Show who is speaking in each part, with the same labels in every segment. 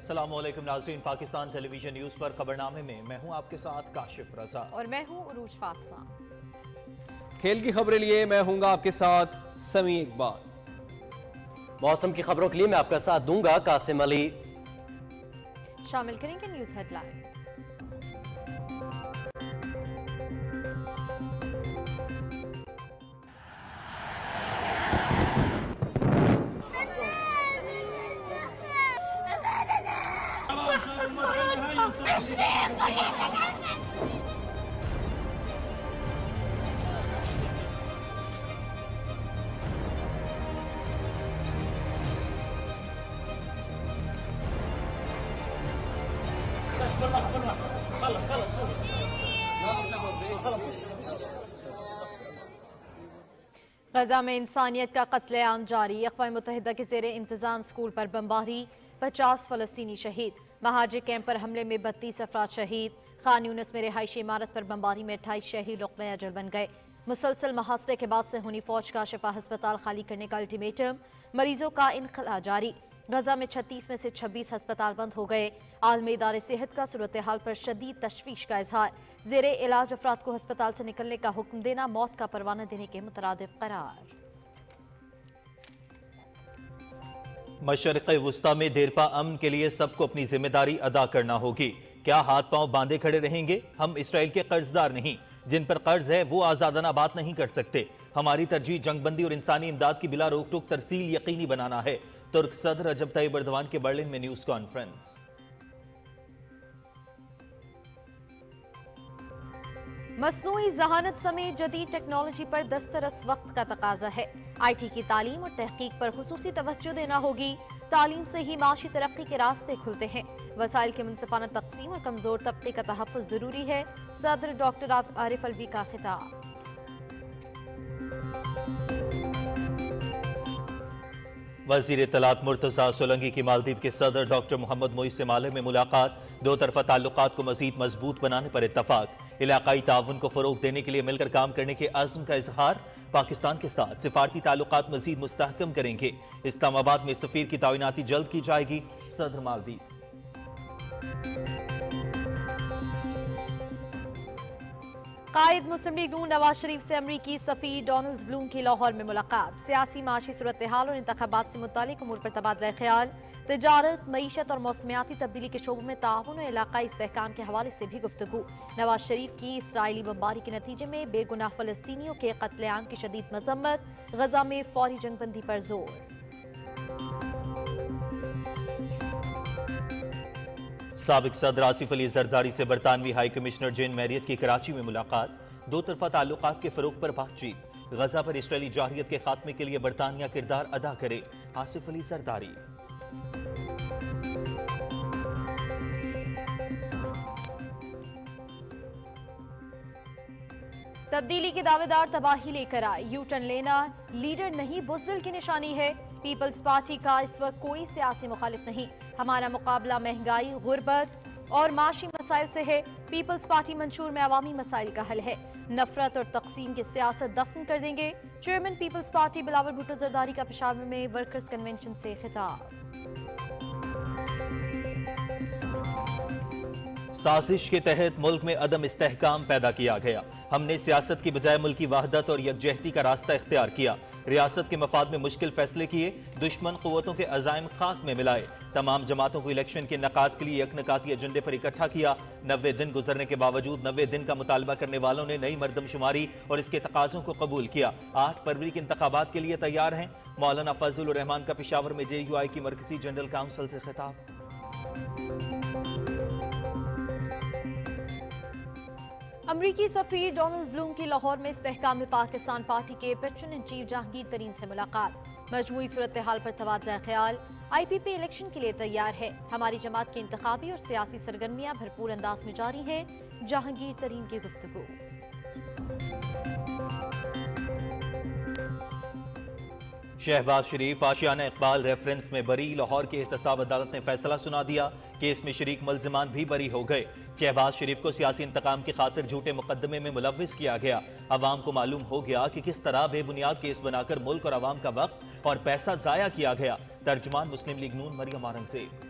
Speaker 1: अस्सलाम वालेकुम नाजरीन पाकिस्तान टेलीविजन न्यूज़ पर खबरनामे में मैं हूं आपके साथ काशिफ रजा
Speaker 2: और मैं हूं उरूज फातिमा
Speaker 1: खेल की खबरें लिए मैं हूं आपके साथ समी इकबाल मौसम की
Speaker 3: खबरों के लिए मैं आपका साथ दूंगा कासिम अली
Speaker 2: शामिल करेंगे न्यूज़ हेडलाइन गजा में इंसानियत का कत्लेआम आम जारी अकवा मुतहदा के जेर इंतजाम स्कूल पर बम्बारी पचास फलस्तनी शहीद महाजिर कैंप पर हमले में बत्तीस अफराद शहीद खान यूनस में रिहायशी इमारत पर बम्बारी में अट्ठाईस शहरी लुकमे जल बन गए मुसलसल महासले के बाद से होनी फौज का शफा हस्पताल खाली करने का अल्टीमेटम मरीजों का इनखला जारी गजा में छत्तीस में से छब्बीस अस्पताल बंद हो गए आलमी इदार सेहत का सूरत हाल पर शदीद तशवीश का इजहार जेर इलाज अफराद को हस्पताल से निकलने का हुक्म देना मौत का परवाना देने के मुतरद करार
Speaker 1: मशरक वस्ती में देरपा अमन के लिए सबको अपनी जिम्मेदारी अदा करना होगी क्या हाथ पांव बांधे खड़े रहेंगे हम इसराइल के कर्जदार नहीं जिन पर कर्ज है वो आजादाना बात नहीं कर सकते हमारी तरजीह जंगबंदी और इंसानी इमदाद की बिला रोक टोक तरसील यकीनी बनाना है तुर्क सदर रजब तैयब बर्धवान के बर्लिन में न्यूज कॉन्फ्रेंस
Speaker 2: मसनू जहानत समेत जदीद टेक्नोलॉजी पर दस्तरस वक्त का तकाजा है आई टी की तालीम और तहकीक पर खसूस तवज्जो देना होगी तालीम से ही माशी तरक्की के रास्ते खुलते हैं वसाइल के मुनसफाना तकसीम और कमज़ोर तबके का तहफ़ ज़रूरी है सदर डॉक्टर आरिफ अलवी का खिताब
Speaker 1: वजीर तलात मुर्तजा सोलंगी की मालदीव के सदर डॉक्टर मोहम्मद मोई से माले में मुलाकात दो तरफा ताल्लुक को मजीद मजबूत बनाने पर इतफाक इलाकई ताउन को फ़रोग देने के लिए मिलकर काम करने के अजम का इजहार पाकिस्तान के साथ सिफारती ताल्लुक मजीद मुस्तकम करेंगे इस्लामाबाद में सफ़ीर की तैनाती जल्द की जाएगी सदर मालदीव
Speaker 2: कायद मुस्लिम लीग नून नवाज शरीफ से अमरीकी सफ़ी डोनल्ड ब्लूम की लाहौर में मुलाकात सियासी माशी सूरत हाल और इंतबात से मुतल उमूर पर तबादला ख्याल तजारत मीशत और मौसमियाती तब्दीली के शोबों में ताउन और इलाका इसकाम के हवाले से भी गुफ्तु नवाज शरीफ की इसराइली बमबारी के नतीजे में बेगुनाह फलस्तियों के कत्लेआम की शदीद मजम्मत गजा में फौरी जंगबंदी पर जोर
Speaker 1: सबक सदर आसिफ अली जरदारी से बरतानवी हाई कमिश्नर जेन मैरियत की कराची में मुलाकात दो तरफा ताल्लुक के फरोग पर बातचीत गजा पर इसराइली जाहियत के खात्मे के लिए बरतानिया किरदार अदा करे आसिफ अली जरदारी
Speaker 4: तब्दीली के दावेदार
Speaker 2: तबाही लेकर आए यूटर्न लेना लीडर नहीं बुजदिल की निशानी है पीपल्स पार्टी का इस वक्त कोई सियासी मुखालिफ नहीं हमारा मुकाबला महंगाई गुर्बत और माशी मसाइल से है पीपल्स पार्टी मंशूर में अवामी मसाइल का हल है नफरत और तकसीम की सियासत दफन कर देंगे chairman peoples party Bilawal Bhutto Zardari का पेशावर में वर्कर्स कन्वेंशन से
Speaker 4: खिताब
Speaker 1: साजिश के तहत मुल्क में अदम इस्तेकाम पैदा किया गया हमने सियासत की बजाय मुल्की वाहदत और यकजहती का रास्ता इख्तियार किया रियासत के मफाद में मुश्किल फैसले किए दुश्मन क़वतों के अजायम खाक में मिलाए तमाम जमातों को इलेक्शन के नकात के लिए यकनकाती एजेंडे पर इकट्ठा किया नबे दिन गुजरने के बावजूद नबे दिन का मुतालबा करने वालों ने नई मरदमशुमारी और इसके तकाजों को कबूल किया आठ फरवरी के इंतबात के लिए तैयार हैं मौलाना फजल रहमान का पिशावर में जे यू आई की मरकजी जनरल काउंसिल से खिताब
Speaker 5: अमरीकी सफीर
Speaker 2: डोनाल्ड ब्लूम की लाहौर में इसकाम पाकिस्तान पार्टी के patron in chief Jahangir Tareen से मुलाकात मजमू सूरत हाल पर तबादला ख्याल आई पी पी इलेक्शन के लिए तैयार है हमारी जमात की इंतबी और सियासी सरगर्मियाँ भरपूर अंदाज में जारी हैं जहांगीर तरीन की गुफ्तु
Speaker 1: शहबाज शरीफ आशियाना इकबाल रेफरेंस में बरी लाहौर की एहतसाब अदालत ने फैसला सुना दिया केस में शरीक मुलजमान भी बरी हो गए शहबाज शरीफ को सियासी इंतकाम की खातिर झूठे मुकदमे में मुलविस किया गया अवाम को मालूम हो गया कि किस तरह बेबुनियाद केस बनाकर मुल्क और अवाम का वक्त और पैसा ज़ाया किया गया तर्जमान मुस्लिम लीग नून मरियम आरंगजेब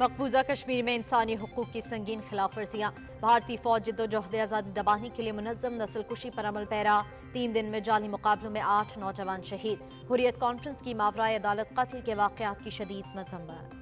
Speaker 2: मकबूजा कश्मीर में इंसानी हकूक की संगीन खिलाफ वर्जियाँ भारतीय फौज जद्दोजहद आज़ादी दबाने के लिए मुनजम नस्ल कुशी पर अमल पैरा तीन दिन में जाली मुकाबलों में आठ नौजवान शहीद हुरियत कॉन्फ्रेंस की मावरा अदालत कत्ल के वाकत की शदीद मजम्मत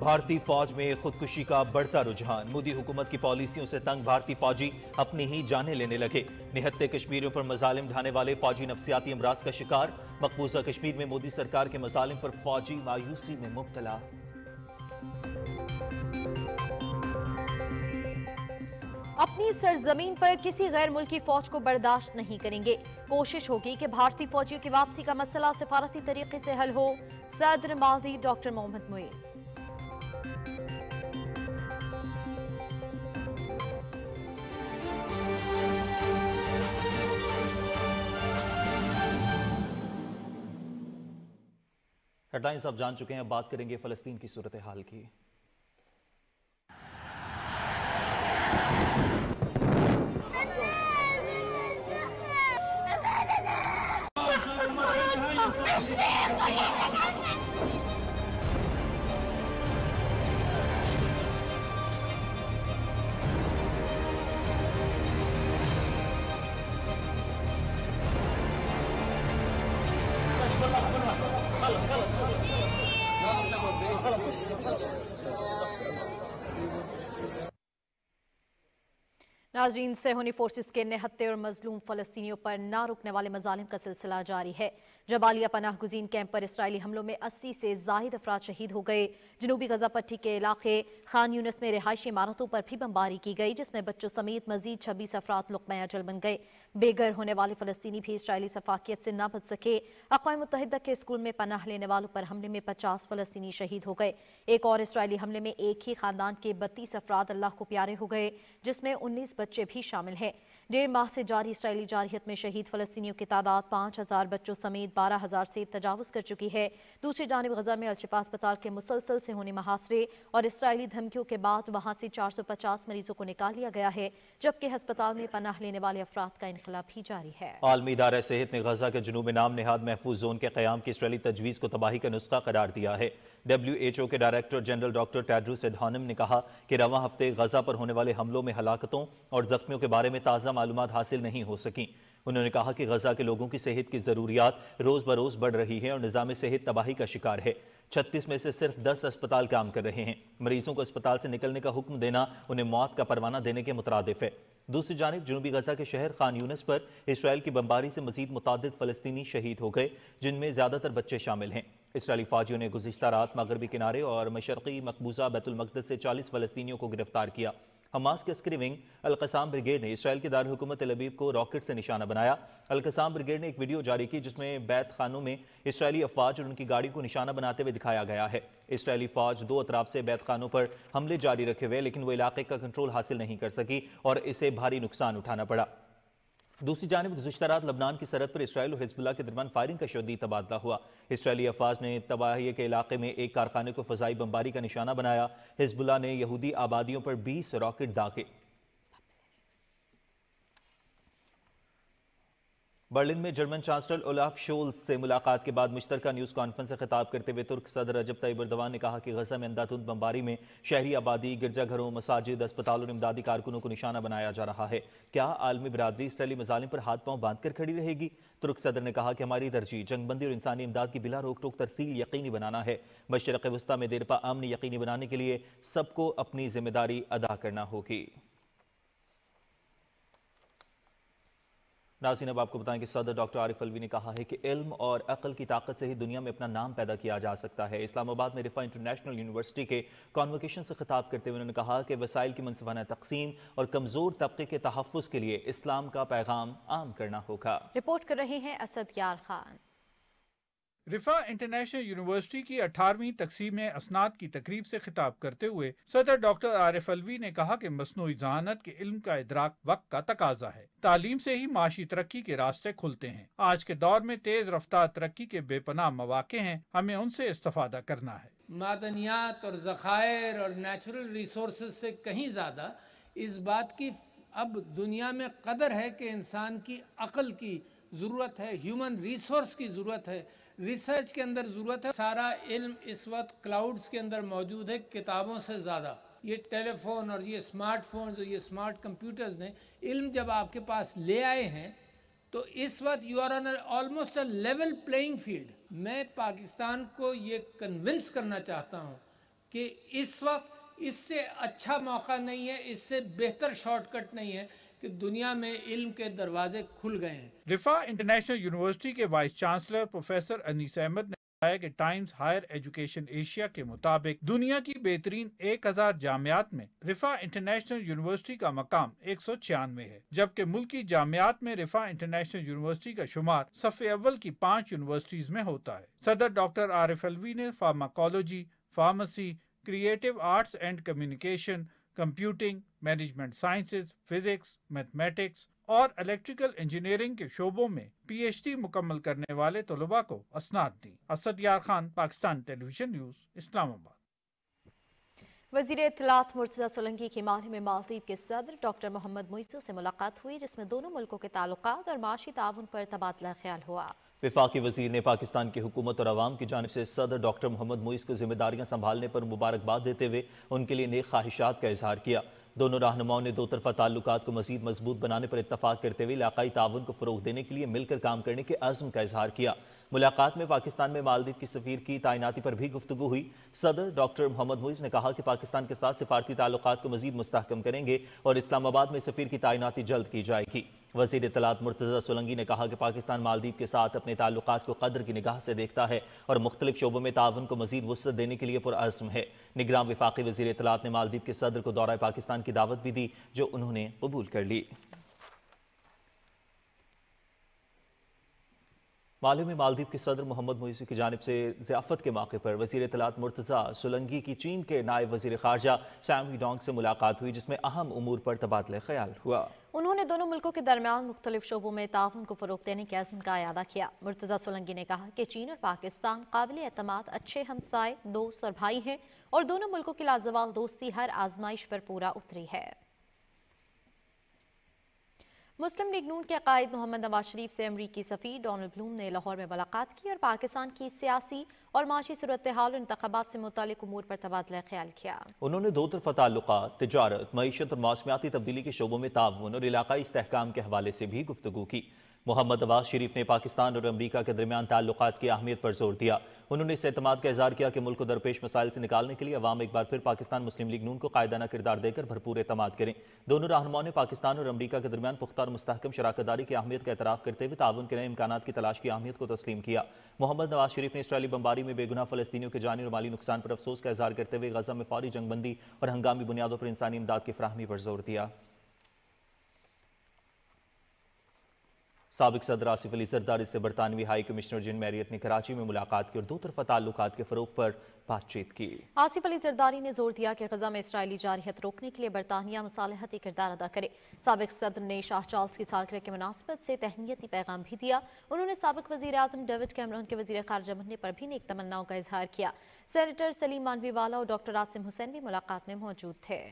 Speaker 1: भारतीय फौज में खुदकुशी का बढ़ता रुझान मोदी हुकूमत की पॉलिसियों से तंग भारतीय फौजी अपनी ही जाने लेने लगे निहत्ते कश्मीरियों पर मजालिम ढाने वाले फौजी नफसियाती अमराज का शिकार मकबूजा कश्मीर में मोदी सरकार के मजालिम पर फौजी मायूसी में मुबतला
Speaker 2: अपनी सरजमीन पर किसी गैर मुल्की फौज को बर्दाश्त नहीं करेंगे कोशिश होगी कि भारतीय फौजियों की वापसी का मसला सिफारती तरीके से हल हो सदर माजी डॉक्टर मोहम्मद मुईज
Speaker 1: हेडलाइंस आप जान चुके हैं बात करेंगे फलस्तीन की सूरत हाल की
Speaker 2: नाजरीन सेहोनी फोर्सेस के नहत्ते और मजलूम फलस्तियों पर ना रुकने वाले मजालिम का सिलसिला जारी है जबालिया पनाह गुजीन कैंप पर इसराइली हमलों में अस्सी से जायद अफराद शहीद हो गए जनूबी गजा पट्टी के इलाके खान यूनस में रिहायशी इमारतों पर भी बमबारी की गई जिसमें बच्चों समेत मजीद छब्बीस अफराद लुकमया जल बन गए बेघर होने वाले फलस्तीनी भी इसराइली सफाकियत से न बच सके अकवा मुतहद के स्कूल में पनाह लेने वालों पर हमले में पचास फलस्तीनी शहीद हो गए एक और इसराइली हमले में एक ही खानदान के बत्तीस अफराद अल्लाह को प्यारे हो गए जिसमें उन्नीस बच्चे भी शामिल हैं डेढ़ माह से जारी इसराइली जारहियत में शहीद फलस्तियों की तादाद पाँच हज़ार बच्चों समेत बारह हज़ार से तजावज़ कर चुकी है दूसरी जानब गजा में अलशिफा अस्पताल के मुसलसल से होने महासरे और इसराइली धमकियों के बाद वहाँ से चार सौ पचास मरीजों को निकाल लिया गया है जबकि अस्पताल में पनाह लेने वाले अफराद का इनकलाब भी जारी है
Speaker 1: आलमी इदार सेहत ने गजा के जनूब नाम नहाद महफूज जोन के क्याम की इसराइली तजवीज़ को तबाही का नुस्खा करार दिया है डब्ल्यू एच ओ के director general doctor Tedros Adhanom ने कहा कि रवा हफ्ते गजा पर होने वाले हमलों में हलाकतों और जख्मियों के बारे में ताज़ा मालूम हासिल नहीं हो सकी उन्होंने कहा कि गजा के लोगों की सेहत की ज़रूरियात रोज़ बरोज़ बढ़ रही है और निज़ाम सेहत तबाही का शिकार है छत्तीस में से सिर्फ दस अस्पताल काम कर रहे हैं मरीजों को अस्पताल से निकलने का हुक्म देना उन्हें मौत का परवाना देने के मुतरद है दूसरी जानब जनूबी गजा के शहर खान यूनस पर इसराइल की बम्बारी से मजीद मुतद फलस्तनी शहीद हो गए जिनमें ज़्यादातर बच्चे शामिल हैं इसराइली फ़ौजियों ने गुजशत रात मगरबी किनारे और मशरक़ी मकबूजा बैतुलमकद से चालीस फ़लस्तियों को गिरफ्तार किया हमास के अस्करी विंग अलकसाम ब्रिगेड ने इसराइल की दारकूमत अबीब को रॉकेट से निशाना बनाया अलकसाम ब्रिगेड ने एक वीडियो जारी की जिसमें बैत खानों में इसराइली अफवाज और उनकी गाड़ी को निशाना बनाते हुए दिखाया गया है इसराइली फौज दो अतराब से बैत खानों पर हमले जारी रखे हुए लेकिन वो इलाके का कंट्रोल हासिल नहीं कर सकी और इसे भारी नुकसान उठाना पड़ा दूसरी जानब गुजशत रात लबनान की सरहद पर इसराइल और हिजबुल्ला के दरमियान फायरिंग का शदीद तबादला हुआ इसराइली अफवाज ने तबाही के इलाके में एक कारखाने को फजाई बम्बारी का निशाना बनाया हिजबुल्ला ने यहूदी आबादियों पर बीस रॉकेट दागे बर्लिन में जर्मन चांसलर ओलाफ शोल्स से मुलाकात के बाद मुश्तर न्यूज़ कॉन्फ्रेंस से खिताब करते हुए तुर्क सदर रजब तैयब ने कहा कि गजा में अंधाधुंध बमबारी में शहरी आबादी गिरजाघरों मसाजिद अस्पताल और इमदादी कारकुनों को निशाना बनाया जा रहा है क्या आलमी बरदरी इसराइली मजालिम पर हाथ पाँव बांध कर खड़ी रहेगी तुर्क सदर ने कहा कि हमारी तरजीह जंगबंदी और इंसानी इमदाद की बिला रोक टोक तरसील यकीनी बनाना है मशरक वस्ती में देरपा अमन यकीनी बनाने के लिए सबको अपनी जिम्मेदारी अदा करना होगी नाजीन अब आपको बताएं कि सदर डॉक्टर आरिफ अलवी ने कहा है कि इल्म और अकल की ताकत से ही दुनिया में अपना नाम पैदा किया जा सकता है इस्लामाबाद में रिफा इंटरनेशनल यूनिवर्सिटी के कॉन्वोकेशन से खिताब करते हुए उन्होंने कहा कि वसाइल की मनसबाना तकसीम और कमज़ोर तबके के तहफ़ के लिए इस्लाम
Speaker 6: का पैगाम आम करना होगा
Speaker 2: रिपोर्ट कर रहे हैं असद यार खान
Speaker 6: रिफा इंटरनेशनल यूनिवर्सिटी की 18वीं तकसीम असनाद की तकरीब से खिताब करते हुए सदर डॉक्टर आरिफ अलवी ने कहा कि मसनू जहानत के इल्म का इदराक वक्त का तकाजा है तालीम से ही माशी तरक्की के रास्ते खुलते हैं आज के दौर में तेज रफ्तार तरक्की के बेपनाह मौाक़े हैं हमें उनसे इस्ता करना है
Speaker 7: मादनियात और ज़खायर और नेचुरल रिसोर्स से कहीं ज़्यादा इस बात की अब दुनिया में कदर है कि इंसान की अक़ल की ज़रूरत है ह्यूमन रिसोर्स की ज़रूरत है रिसर्च के अंदर ज़रूरत है सारा इल्म इस वक्त क्लाउड्स के अंदर मौजूद है किताबों से ज़्यादा ये टेलीफोन और ये स्मार्टफोन और ये स्मार्ट कंप्यूटर्स ने इल्म जब आपके पास ले आए हैं तो इस वक्त you are on almost a level playing field मैं पाकिस्तान को ये कन्विंस करना चाहता हूँ कि इस वक्त इससे अच्छा मौका नहीं है इससे बेहतर शॉर्टकट नहीं है कि दुनिया में इल्म के दरवाजे खुल गए हैं
Speaker 6: रिफा इंटरनेशनल यूनिवर्सिटी के vice chancellor professor Anees Ahmed ने बताया कि टाइम्स हायर एजुकेशन एशिया के मुताबिक दुनिया की बेहतरीन 1000 जामियात में रिफा इंटरनेशनल यूनिवर्सिटी का मकाम एक सौ छियानवे है जबकि की जामियात में रिफा इंटरनेशनल यूनिवर्सिटी का शुमार सफ़े अव्वल की पाँच यूनिवर्सिटीज़ में होता है सदर डॉक्टर आरिफ अलवी ने pharmacology pharmacy creative arts and communication computing management sciences physics mathematics और इलेक्ट्रिकल इंजीनियरिंग के शोबों में पीएचडी मुकम्मल करने वाले तलबा को असनाद दी असद यार खान पाकिस्तान टेलीविजन न्यूज इस्लामाबाद
Speaker 5: वजीर
Speaker 2: इतलात मुर्तजा सोलंकी की माह में मालदीव के सदर डॉक्टर मोहम्मद मुइसो से मुलाकात हुई जिसमें दोनों मुल्कों के तालुकात और माशी ताउन पर तबादला ख्याल हुआ
Speaker 1: विफाकी वजीर ने पाकिस्तान की हुकूमत और आवाम की जानब से सदर डॉक्टर मोहम्मद मोइस को जिम्मेदारियां संभालने पर मुबारकबाद देते हुए उनके लिए नेक ख्वाहिशात का इजहार किया दोनों रहनुमाओं ने दो तरफा ताल्लुक को मजीद मजबूत बनाने पर इतफाक करते हुए इलाकई ताउन को फ़रोग देने के लिए मिलकर काम करने के अज़म का इजहार किया मुलाकात में पाकिस्तान में मालदीव की सफ़ीर की तैनाती पर भी गुफ्तु हुई सदर डॉक्टर मोहम्मद मुइज़ ने कहा कि पाकिस्तान के साथ सिफारती ताल्लुक को मजीद मस्तकम करेंगे और इस्लामाबाद में सफ़ीर की तैनाती जल्द की जाएगी वजीर इतलात मुर्तज़ा सोलंगी ने कहा कि पाकिस्तान मालदीव के साथ अपने ताल्लुक को कदर की निगाह से देखता है और मुख्तलिफ शोबों में ताउन को मजीद वसत देने के लिए पुरज़म है निगराम विफाक़ी वजीर इतलात ने मालदीव के सदर को दौरा पाकिस्तान की दावत भी दी जो उन्होंने कबूल कर ली माले में मालदीव के सदर मोहम्मद मोसी की जानब से जियाफत के मौके पर वजीर तलात मुर्तज़ा सुलंगी की चीन के नायब वजी खारजा सैम डोंग से मुलाकात हुई जिसमें अहम उमूर पर तबादला ख्याल हुआ
Speaker 2: उन्होंने दोनों मुल्कों के दरमियान मुख्तलिफ शोबों में ताउन को फ़रोग देने के अज़म का अदा किया मुर्तज़ा सोलंगी ने कहा कि चीन और पाकिस्तान काबिल अतम अच्छे हमसाए दोस्त और भाई हैं और दोनों मुल्कों की लाजवाल दोस्ती हर आजमाइश पर पूरा उतरी है मुस्लिम लीग नून के कायद मोहम्मद नवाज शरीफ से अमरीकी सफ़ी डोनल्ड ब्लूम ने लाहौर में मुलाकात की और पाकिस्तान की सियासी और माशी सूरत हाल इंतबात से मुतल उमूर पर तबादला ख्याल किया
Speaker 1: उन्होंने दो तरफा ताल्लुक तजारत मीशत और मौसमियाती तब्दीली के शोबों में ताउन और इलाकई इसकाम के हवाले से भी गुफ्तु की मोहम्मद नवाज शरीफ ने पाकिस्तान और अमरीका के दरमियान ताल्लुक की अहमियत पर जोर दिया उन्होंने इस अतमाद का इजहार किया कि मुल्क को दरपेश मसाइल से निकालने के लिए अवाम एक बार फिर पाकिस्तान मुस्लिम लीग नून को कायदाना किरदार देकर भरपूर अतमाद करें दोनों रहनुमाओं ने पाकिस्तान और अमरीका के दरमियान पुख्ता और मुस्तकम शराकतदारी की अहमियत का एतराफ़ करते हुए ताउन के नए इम्कान की तलाश की अहमियत को तस्लीम किया मोहम्मद नवाज शरीफ ने इसराइली बम्बारी में बेगुना फलस्तियों के जानी और माली नुकसान पर अफसोस का इजहार करते हुए गजा में फौरी जंगबंदी और हंगामी बुनियादों पर इंसानी इमदाद की फरहमी पर जोर दिया सबक सदर आसिफ अली सरदार से बरतानवी हाई कमिश्नर जिन मैरियत ने कराची में मुलाकात की और दो तरफा ताल्लुक के फरोग पर बातचीत की
Speaker 2: आसिफ अली जरदारी ने जोर दिया कि गजा में इसराइली जारहत रोकने के लिए बरतानिया मसालहती किरदार अदा करे सबक सदर ने शाह चार्ल्स की सालगिरह के मुनासबत से तहनीती पैगाम भी दिया उन्होंने सबक वजी अजम डेविड कैमरन के वजी खारजा बनने पर भी नेक तमन्नाओं का इजहार किया सैनिटर सलीम मानवीवाला और डॉक्टर आसिम हुसैन भी मुलाकात में मौजूद थे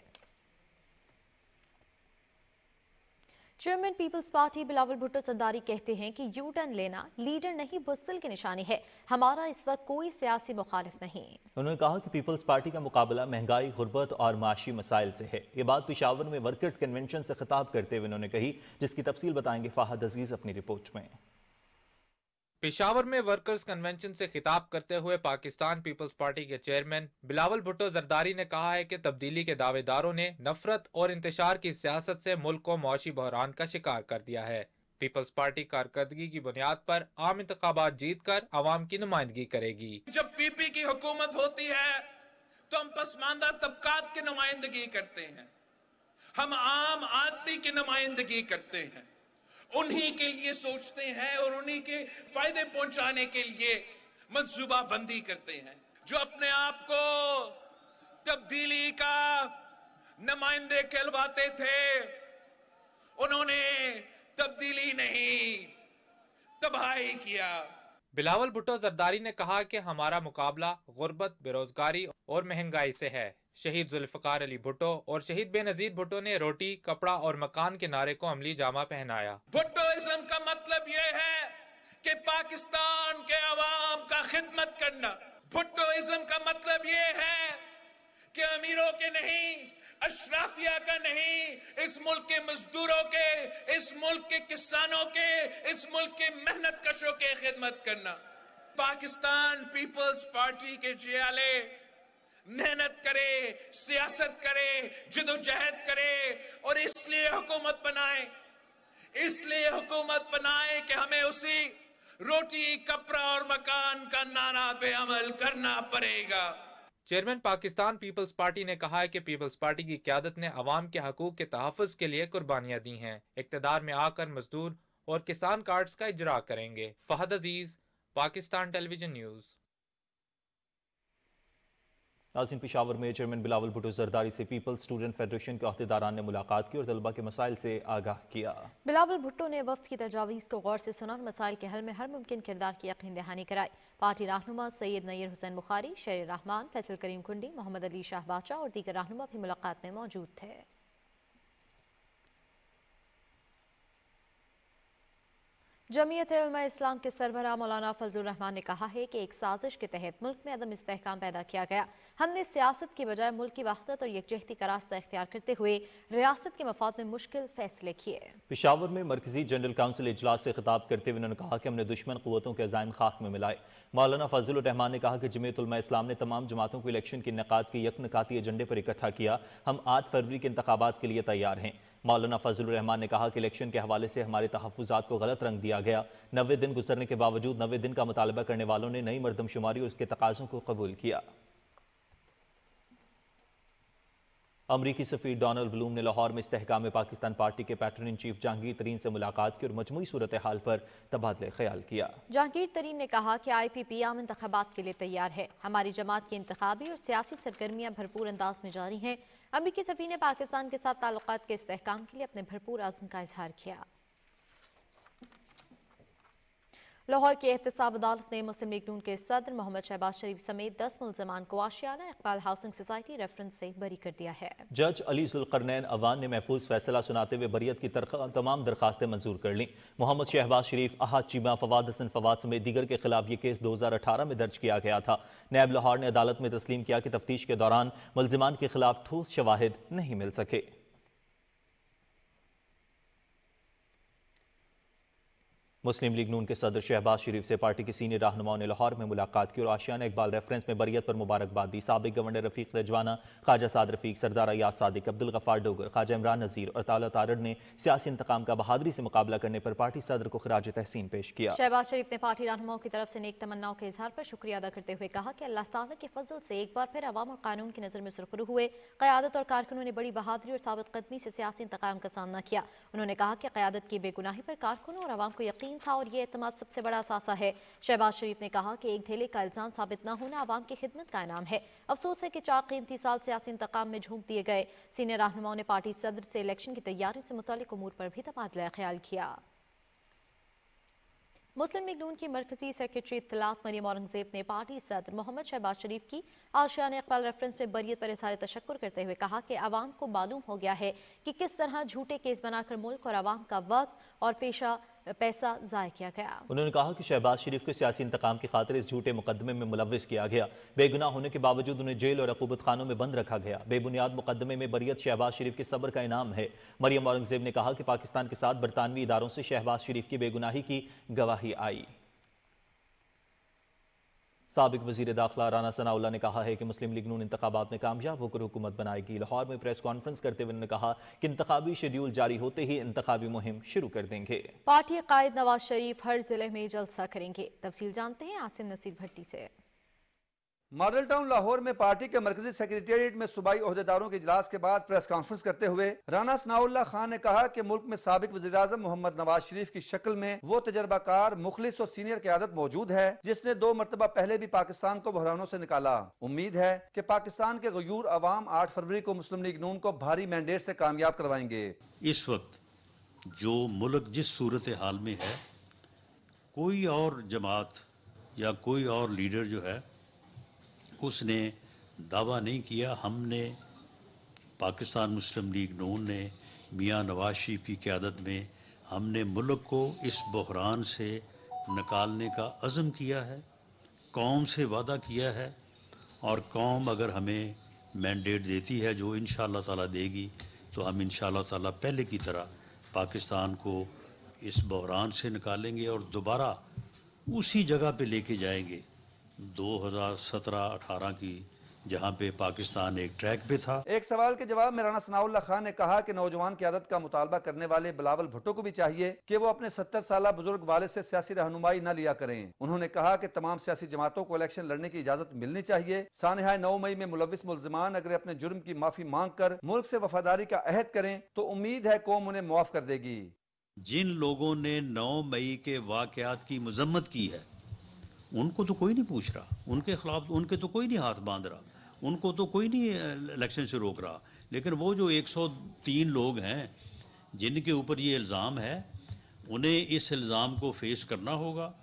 Speaker 2: chairman peoples party Bilawal Bhutto Zardari कहते हैं कि यू टर्न लेना लीडर नहीं बुस्तल की निशानी है हमारा इस वक्त कोई सियासी मुखालिफ नहीं
Speaker 1: उन्होंने कहा कि पीपल्स पार्टी का मुकाबला महंगाई गुर्बत और माशी मसाइल से है ये बात पिशावर में वर्कर्स कन्वेंशन से खिताब करते हुए उन्होंने कही जिसकी तफसील बताएंगे फाहद अजीज अपनी रिपोर्ट में
Speaker 7: पेशावर में वर्कर्स कन्वेंशन से खिताब करते हुए पाकिस्तान पीपल्स पार्टी के चेयरमैन बिलावल भुट्टो जरदारी ने कहा है कि तब्दीली के दावेदारों ने नफरत और इंतजार की सियासत से मुल्क को मुआशी बहरान का शिकार कर दिया है पीपल्स पार्टी कारकर्दगी की बुनियाद पर आम इंतबात जीत कर आवाम की नुमाइंदगी करेगी
Speaker 8: जब पीपी की हुकूमत होती है तो हम पसमानदा तबकात की नुमाइंदगी करते हैं हम आम आदमी की नुमाइंदगी करते हैं उन्हीं के लिए सोचते हैं और उन्हीं के फायदे पहुंचाने के लिए मनसूबा बंदी करते हैं जो अपने आप को तब्दीली का नुमाइंदे कहलवाते थे उन्होंने तब्दीली नहीं तबाही किया
Speaker 7: बिलावल भुट्टो जरदारी ने कहा कि हमारा मुकाबला गुर्बत बेरोजगारी और महंगाई से है शहीद जुल्फ़ार अली भुट्टो और शहीद बेनजीर भुट्टो ने रोटी कपड़ा और मकान के नारे को अमली जामा पहनाया
Speaker 8: भुट्टोइज्म का मतलब ये है कि पाकिस्तान के अवाम का खिदमत करना भुट्टोइज्म का मतलब ये है कि अमीरों के नहीं अशराफिया का नहीं इस मुल्क के मजदूरों के इस मुल्क के किसानों के इस मुल्क के मेहनत कशों के खिदमत करना पाकिस्तान पीपल्स पार्टी के जियाले मेहनत करे सियासत करे जदोजहद करे और इसलिए हुकूमत बनाए इसलिए हुकूमत बनाए कि हमें उसी रोटी कपड़ा और मकान का नाना पे अमल करना पड़ेगा
Speaker 7: चेयरमैन पाकिस्तान पीपल्स पार्टी ने कहा है कि पीपल्स पार्टी की क्यादत ने अवाम के हकूक के तहफ़ के लिए कुर्बानियाँ दी हैं इकतदार में आकर मजदूर और किसान कार्ड्स का इजरा करेंगे फहद अजीज पाकिस्तान टेलीविजन न्यूज़
Speaker 1: नाजिन पिशावर में चेयरमैन बिलावल भुटो जरदारी से पीपल्स स्टूडेंट फेडरेशन के अहदेदारान ने मुलाकात की और तलबा के मसाइल से आगाह किया
Speaker 2: बिलावल भुट्टो ने वफ्त की तजावीज़ को गौर से सुना और मसाइल के हल में हर मुमकिन किरदार की यकीन दहानी कराई पार्टी रहनुमा सैयद नैर हुसैन बुखारी शेर रहमान फैसल करीम कुंडी मोहम्मद अली शाह बाचा और दीगर रहनुमा भी मुलाकात में मौजूद थे जमीयत उलमा इस्लाम के सरबरा मौलाना रहमान ने कहा है कि एक साजिश के तहत मुल्क में अदम इसकाम पैदा किया गया हमने सियासत की बजाय मुल्क की वहादत और यकजहती का रास्ता इख्तियार करते हुए रियासत के मफाद में मुश्किल फैसले किए
Speaker 1: पिशावर में मरकजी जनरल काउंसिल इजलास से खिताब करते हुए उन्होंने कहा कि हमने दुश्मन क़वतों के अजायम खाक में मिलाए मौलाना रहमान ने कहा कि जमीयत उलमा इस्लाम ने तमाम जमातों को इलेक्शन के इनका के यकनकाती एजेंडे पर इकट्ठा किया हम आठ फरवरी के इंतबात के लिए तैयार हैं मौलाना फजलान ने कहा कि इलेक्शन के हवाले से हमारे तहफात को गलत रंग दिया गया नबे दिन गुजरने के बावजूद नबे दिन का मुतालबा करने वालों ने नई मरदमशुमारी और इसके तकाजों को कबूल किया अमरीकी सफ़ीर डोनल्ड ब्लूम ने लाहौर में इसकाम पाकिस्तान पार्टी के patron in chief Jahangir Tareen से मुलाकात की और मजमू सूरत हाल पर तबादले ख्याल किया
Speaker 2: जहांगीर तरीन ने कहा कि आई पी पी आम इंतबात के लिए तैयार है हमारी जमात की इंतबी और सियासी सरगर्मियाँ भरपूर अंदाज में जारी हैं अमरीकी सभी ने पाकिस्तान के साथ ताल्लुक के इसकाम के लिए अपने भरपूर आजम का इजहार किया लाहौर की एहतसाब अदालत ने मुस्लिम लीग नून के सदर मोहम्मद शहबाज शरीफ समेत दस मुलजमान को Ashiana Iqbal housing society reference से बरी कर दिया
Speaker 4: है
Speaker 1: जज अली जुलकरनैन अवान ने महफूज फैसला सुनाते हुए बरीत की तमाम दरखास्तें मंजूर कर लीं मोहम्मद शहबाज शरीफ अहद चीमा फवाद हसन फवाद समेत दीगर के खिलाफ ये केस दो हज़ार अठारह में दर्ज किया गया था नैब लाहौर ने अदालत में तस्लीम किया कि तफ्तीश के दौरान मुलजमान के खिलाफ ठोस शवाहद नहीं मिल सके मुस्लिम लीग नून के सदर शहबाज शरीफ से पार्टी के सीनियर रहनुमाओं ने लाहौर में मुलाकात की और आशियान इकबाल रेफरेंस में बरीत पर मुबारकबाद दी सबक गवर्नर रफीक रजवाना ख्वाजा साद रफीक सरदार अयाज सादिक अब्दुल गफार डोगर ख्वाजा इमरान नजीर और ताला तारड़ ने सियासी इंतकाम का बहादरी से मुकाबला करने पर पार्टी सदर को खराज तहसीन पेश किया शहबाज
Speaker 2: शरीफ ने पार्टी रहनुमाओं की तरफ से नेक तमन्नाओं के इजहार पर शुक्रिया अदा करते हुए कहा कि अल्लाह ताला के फजल से एक बार फिर आवाम और कानून की नज़र में सुरखरू हुए क्यादत और कारकुनों ने बड़ी बहादरी और साबित कदमी से सियासी इंतकाम का सामना किया उन्होंने कहा कि क्यादत की बेगुनाही पर कारकुनों और आवाम को यकीन तस्लीम था और ये अहतम सबसे बड़ा असासा है शहबाज शरीफ ने कहा कि एक धेले का इल्ज़ाम साबित न होना आवाम की खिदमत का इनाम है अफसोस है कि चार कीमती साल सियासी इंतकाम में झोंक दिए गए सीनियर रहनुमाओं ने पार्टी सदर से इलेक्शन की तैयारियों से मुतल अमूर पर भी तबादला ख्याल किया मुस्लिम लीग नून की मरकजी सेक्रेटरी इतलात मरीम औरंगजेब ने पार्टी सदर मोहम्मद शहबाज शरीफ की आशियान इकबाल रेफरेंस में बरीत पर इशारे तशक् करते हुए कहा कि आवाम को मालूम हो गया है कि किस तरह झूठे केस बनाकर मुल्क और आवाम का वक्त और पेशा पैसा ज़ाय किया गया
Speaker 1: उन्होंने कहा कि शहबाज शरीफ को सियासी इंतकाम की खातिर इस झूठे मुकदमे में मुलविस किया गया बेगुना होने के बावजूद उन्हें जेल और अकूबत खानों में बंद रखा गया बेबुनियाद मुकदमे में बरीत शहबाज शरीफ के सबर का इनाम है मरियम औरंगजेब ने कहा कि पाकिस्तान के साथ बरतानवी इदारों से शहबाज शरीफ की बेगुनाही की गवाही आई सबक वजी दाखिला राना सनाउल्ला ने कहा है कि मुस्लिम लीग नून इंतबात में कामयाब होकर हुकूमत बनाएगी लाहौर में प्रेस कॉन्फ्रेंस करते हुए उन्होंने कहा कि इंतबी शेड्यूल जारी होते ही इंतबी मुहिम शुरू कर देंगे
Speaker 2: पार्टी कायद नवाज शरीफ हर जिले में जलसा करेंगे तफसील जानते हैं आसिम नसीर भट्टी से
Speaker 9: मॉडल टाउन लाहौर में पार्टी के मरकजी सेक्रेटेट में सूबाई अहदेदारों के इजलास के बाद प्रेस कॉन्फ्रेंस करते हुए राना सनाउल्ला खान ने कहा कि मुल्क में सबक वजी अजम मोहम्मद नवाज शरीफ की शक्ल में वो तजर्बाकार मुखलिस और सीनियर क्यादत मौजूद है जिसने दो मरतबा पहले भी पाकिस्तान को बहरानों से निकाला उम्मीद है की पाकिस्तान के गयूर अवाम आठ फरवरी को मुस्लिम लीग नून को भारी मैंडेट से कामयाब करवाएंगे
Speaker 10: इस वक्त जो मुल्क जिस सूरत हाल में है कोई और जमात या कोई और लीडर जो है उसने दावा नहीं किया हमने पाकिस्तान मुस्लिम लीग नून ने मियाँ नवाज शरीफ की क्यादत में हमने मुल्क को इस बहरान से निकालने का अज़म किया है कौम से वादा किया है और कौम अगर हमें मैंडेट देती है जो इन ताला देगी तो हम इन ताला पहले की तरह पाकिस्तान को इस बहरान से निकालेंगे और दोबारा उसी जगह पे लेके जाएंगे 2017-18 की जहां पे पाकिस्तान एक ट्रैक पे था
Speaker 9: एक सवाल के जवाब में राना सनाउल्ला खान ने कहा कि नौजवान की आदत का मुतालबा करने वाले बिलावल भुट्टो को भी चाहिए कि वो अपने सत्तर साल बुजुर्ग वाले से सियासी रहनुमाई न लिया करें उन्होंने कहा कि तमाम सियासी जमातों को इलेक्शन लड़ने की इजाजत मिलनी चाहिए सानहा नौ मई में मुलविस मुलजमान अगर अपने जुर्म की माफी मांग कर मुल्क से वफादारी का अहद करें तो उम्मीद है कौम उन्हें मुआफ कर देगी जिन
Speaker 10: लोगों ने नौ मई के वाकत की मजम्मत की है उनको तो कोई नहीं पूछ रहा उनके खिलाफ उनके तो कोई नहीं हाथ बांध रहा उनको तो कोई नहीं इलेक्शन से रोक रहा लेकिन वो जो 103 लोग हैं जिनके ऊपर ये इल्ज़ाम है उन्हें इस इल्ज़ाम को फेस करना होगा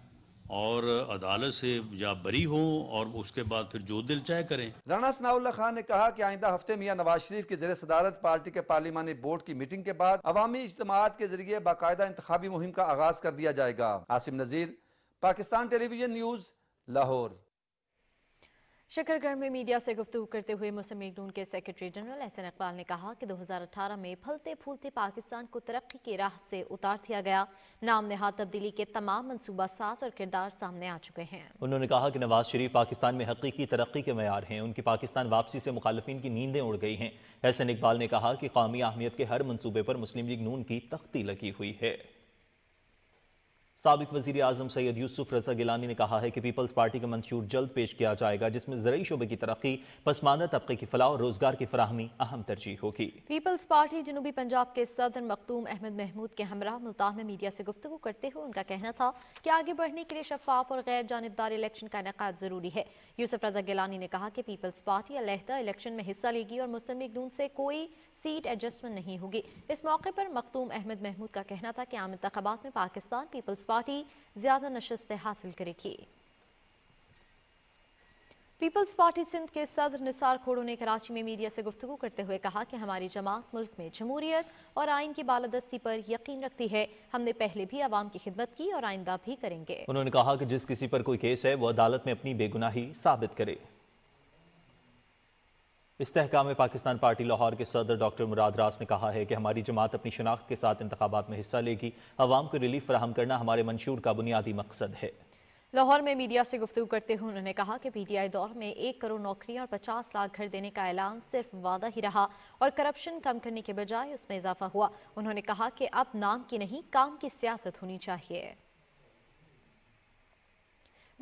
Speaker 10: और अदालत से या बरी हों और उसके बाद फिर जो दिल चाहे करें
Speaker 9: राना सनाउल्ला खान ने कहा कि आइंदा हफ्ते मियाँ नवाज शरीफ की जर सदारत पार्टी के पार्लिमानी बोर्ड की मीटिंग के बाद अवामी इज्तम के जरिए बाकायदा इंतबी मुहिम का आगाज कर दिया जाएगा आसिम नजीर पाकिस्तान टेलीविजन न्यूज लाहौर
Speaker 2: शकरगढ़ में मीडिया से गुफ्तू करते हुए मुस्लिम लीग नून के सेक्रेटरी जनरल एहसन इकबाल ने कहा कि 2018 में फलते फूलते पाकिस्तान को तरक्की की राह से उतार दिया गया नाम नहा तब्दीली के तमाम मनसूबा साज और किरदार सामने आ चुके हैं
Speaker 1: उन्होंने कहा कि नवाज शरीफ पाकिस्तान में हकीकी तरक्की के मैार हैं उनकी पाकिस्तान वापसी से मुखालफी की नींदें उड़ गई हैं एहसन इकबाल ने कहा कि कौमी अहमियत के हर मनसूबे पर मुस्लिम लीग नून की तख्ती लगी हुई है सबक वजी अजम सैद यूसुफ रजा गिलानी ने कहा है कि पीपल्स पार्टी का मंशूर जल्द पेश किया जाएगा जिसमें जरिए शोबे की तरक्की पसमानदा तबके की फलाह और रोजगार की फराहमी अहम तरजीह होगी
Speaker 2: पीपल्स पार्टी जनूबी पंजाब के सदर मखतूम अहमद महमूद के हमरा मुल्तान में मीडिया से गुफ्तु करते हुए उनका कहना था कि आगे बढ़ने के लिए शफाफ और गैर जानबदार इलेक्शन का इनका जरूरी है यूसुफ रजा गिलानी ने कहा कि पीपल्स पार्टी अलहदा इलेक्शन में हिस्सा लेगी और मुस्लिम लीग नून से कोई सीट एडजस्टमेंट नहीं होगी इस मौके पर मखतूम अहमद महमूद का कहना था कि आम इंतबात में पाकिस्तान पीपल्स पार्टी ज्यादा नशस्तें हासिल करेगी पीपल्स पार्टी सिंध के सदर निसार खोड़ो ने कराची में मीडिया से गुफ्तु करते हुए कहा कि हमारी जमात मुल्क में जमहूरियत और आइन की बालादस्ती पर यकीन रखती है हमने पहले भी आवाम की खिदमत की और आइंदा भी करेंगे
Speaker 1: उन्होंने कहा कि जिस किसी पर कोई केस है वो अदालत में अपनी बेगुनाही साबित करे इसकाम पाकिस्तान पार्टी लाहौर के सदर डॉक्टर मुराद रास ने कहा है कि हमारी जमात अपनी शनाख्त के साथ इंतबात में हिस्सा लेगी आवाम को रिलीफ फ्राहम करना हमारे मंशूर का बुनियादी मकसद है
Speaker 2: लाहौर में मीडिया से गुफ्तू करते हुए उन्होंने कहा कि पीटीआई दौर में एक करोड़ नौकरियां और पचास लाख घर देने का ऐलान सिर्फ वादा ही रहा और करप्शन कम करने के बजाय उसमें इजाफा हुआ उन्होंने कहा कि अब नाम की नहीं काम की सियासत होनी चाहिए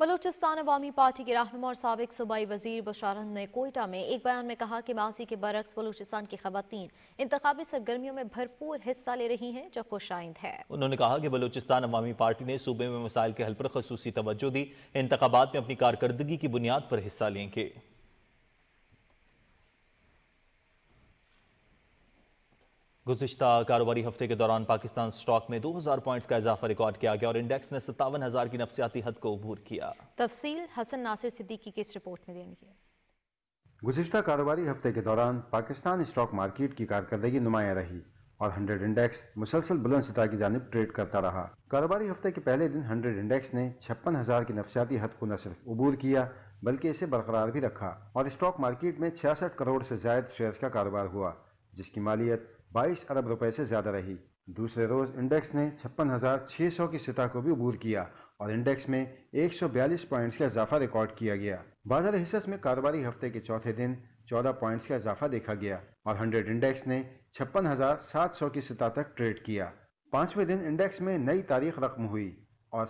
Speaker 2: बलोचिस्तान अवामी पार्टी के रहनम और सबक सूबाई वजीर बशारन ने कोयटा में एक बयान में कहा कि मासी के बरक्स बलोचिस्तान की खातन इंतबी सरगर्मियों में भरपूर हिस्सा ले रही हैं जो खुश आइंद है
Speaker 1: उन्होंने कहा कि बलोचिस्तान अवामी पार्टी ने सूबे में मसाइल के हल पर खसूसी तवज्जो दी इंतबात में अपनी कारकर्दगी की बुनियाद पर हिस्सा लेंगे गुजशत कारोबारी हफ्ते के दौरान पाकिस्तान स्टॉक में 2000 पॉइंट्स का इजाफा रिकॉर्ड किया गया और इंडेक्स ने सत्तावन हज़ार की नफसियाती हद को उबूर किया
Speaker 2: तफसील हसन नासिर सिद्दीकी की इस रिपोर्ट में देंगे
Speaker 11: गुजशत कारोबारी हफ्ते के दौरान पाकिस्तान स्टॉक मार्केट की कारकर्दगी नुमाया रही और हंड्रेड इंडेक्स मुसलसल बुलंद सतह की जानब ट्रेड करता रहा कारोबारी हफ्ते के पहले दिन हंड्रेड इंडेक्स ने छप्पन हज़ार की नफसियाती हद को न सिर्फ अबूर किया बल्कि इसे बरकरार भी रखा और स्टॉक मार्केट में छियासठ करोड़ से ज्यादा शेयर्स का कारोबार हुआ जिसकी मालियत 22 अरब रुपए से ज़्यादा रही दूसरे रोज़ इंडेक्स ने छप्पन की सतह को भी अबूर किया और इंडेक्स में 142 पॉइंट्स का इजाफा रिकॉर्ड किया गया बाजार हिस्स में कारोबारी हफ्ते के चौथे दिन 14 पॉइंट्स का इजाफा देखा गया और 100 इंडेक्स ने छप्पन की सतह तक ट्रेड किया पाँचवें दिन इंडेक्स में नई तारीख रकम हुई और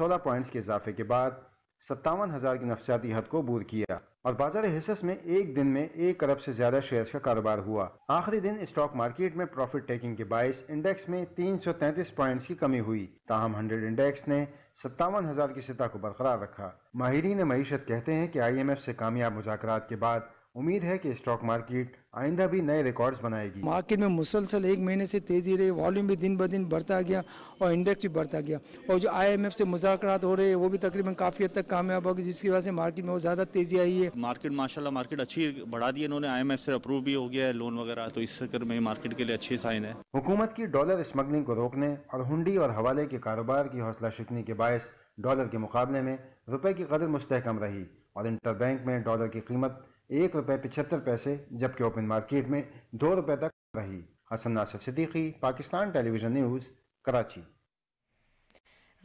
Speaker 11: सोलह पॉइंट्स के इजाफे के बाद सत्तावन हज़ार की नफसियाती हद को बूर किया और बाजार हिस्सेस में एक दिन में एक अरब से ज्यादा शेयर्स का कारोबार हुआ आखिरी दिन स्टॉक मार्केट में प्रॉफिट टेकिंग के बाईस इंडेक्स में 333 पॉइंट्स की कमी हुई ताहम हंड्रेड इंडेक्स ने सत्तावन हजार की सतह को बरकरार रखा माहरीन मीशत कहते हैं कि आईएमएफ से कामयाब मुजाकर के बाद उम्मीद है कि स्टॉक मार्केट आइंदा भी नए रिकॉर्ड्स बनाएगी मार्केट में मुसलसल एक महीने से तेजी रही वॉल्यूम भी दिन ब दिन बढ़ता गया और इंडेक्स
Speaker 9: भी बढ़ता गया और जो आईएमएफ से मुजाकर हो रहे हैं वो भी तकरीबन काफ़ी हद तक कामयाब होगी जिसकी वजह से मार्केट में वो ज़्यादा तेजी आई है
Speaker 1: मार्केट माशाल्लाह मार्केट अच्छी बढ़ा दी इन्होंने आई से अप्रूव भी हो गया है लोन वगैरह
Speaker 7: तो इस चक्कर में मार्केट के लिए अच्छे साइन है
Speaker 11: हुकूमत की डॉलर स्मगलिंग को रोकने और हुडी और हवाले के कारोबार की हौसला शिकनी के बायस डॉलर के मुकाबले में रुपए की कदर मुस्तकम रही और इंटर बैंक में डॉलर की कीमत एक रुपये पिछहत्तर पैसे जबकि ओपन मार्केट में दो रुपये तक रही हसन नासिर सिद्दीकी पाकिस्तान टेलीविजन न्यूज़ कराची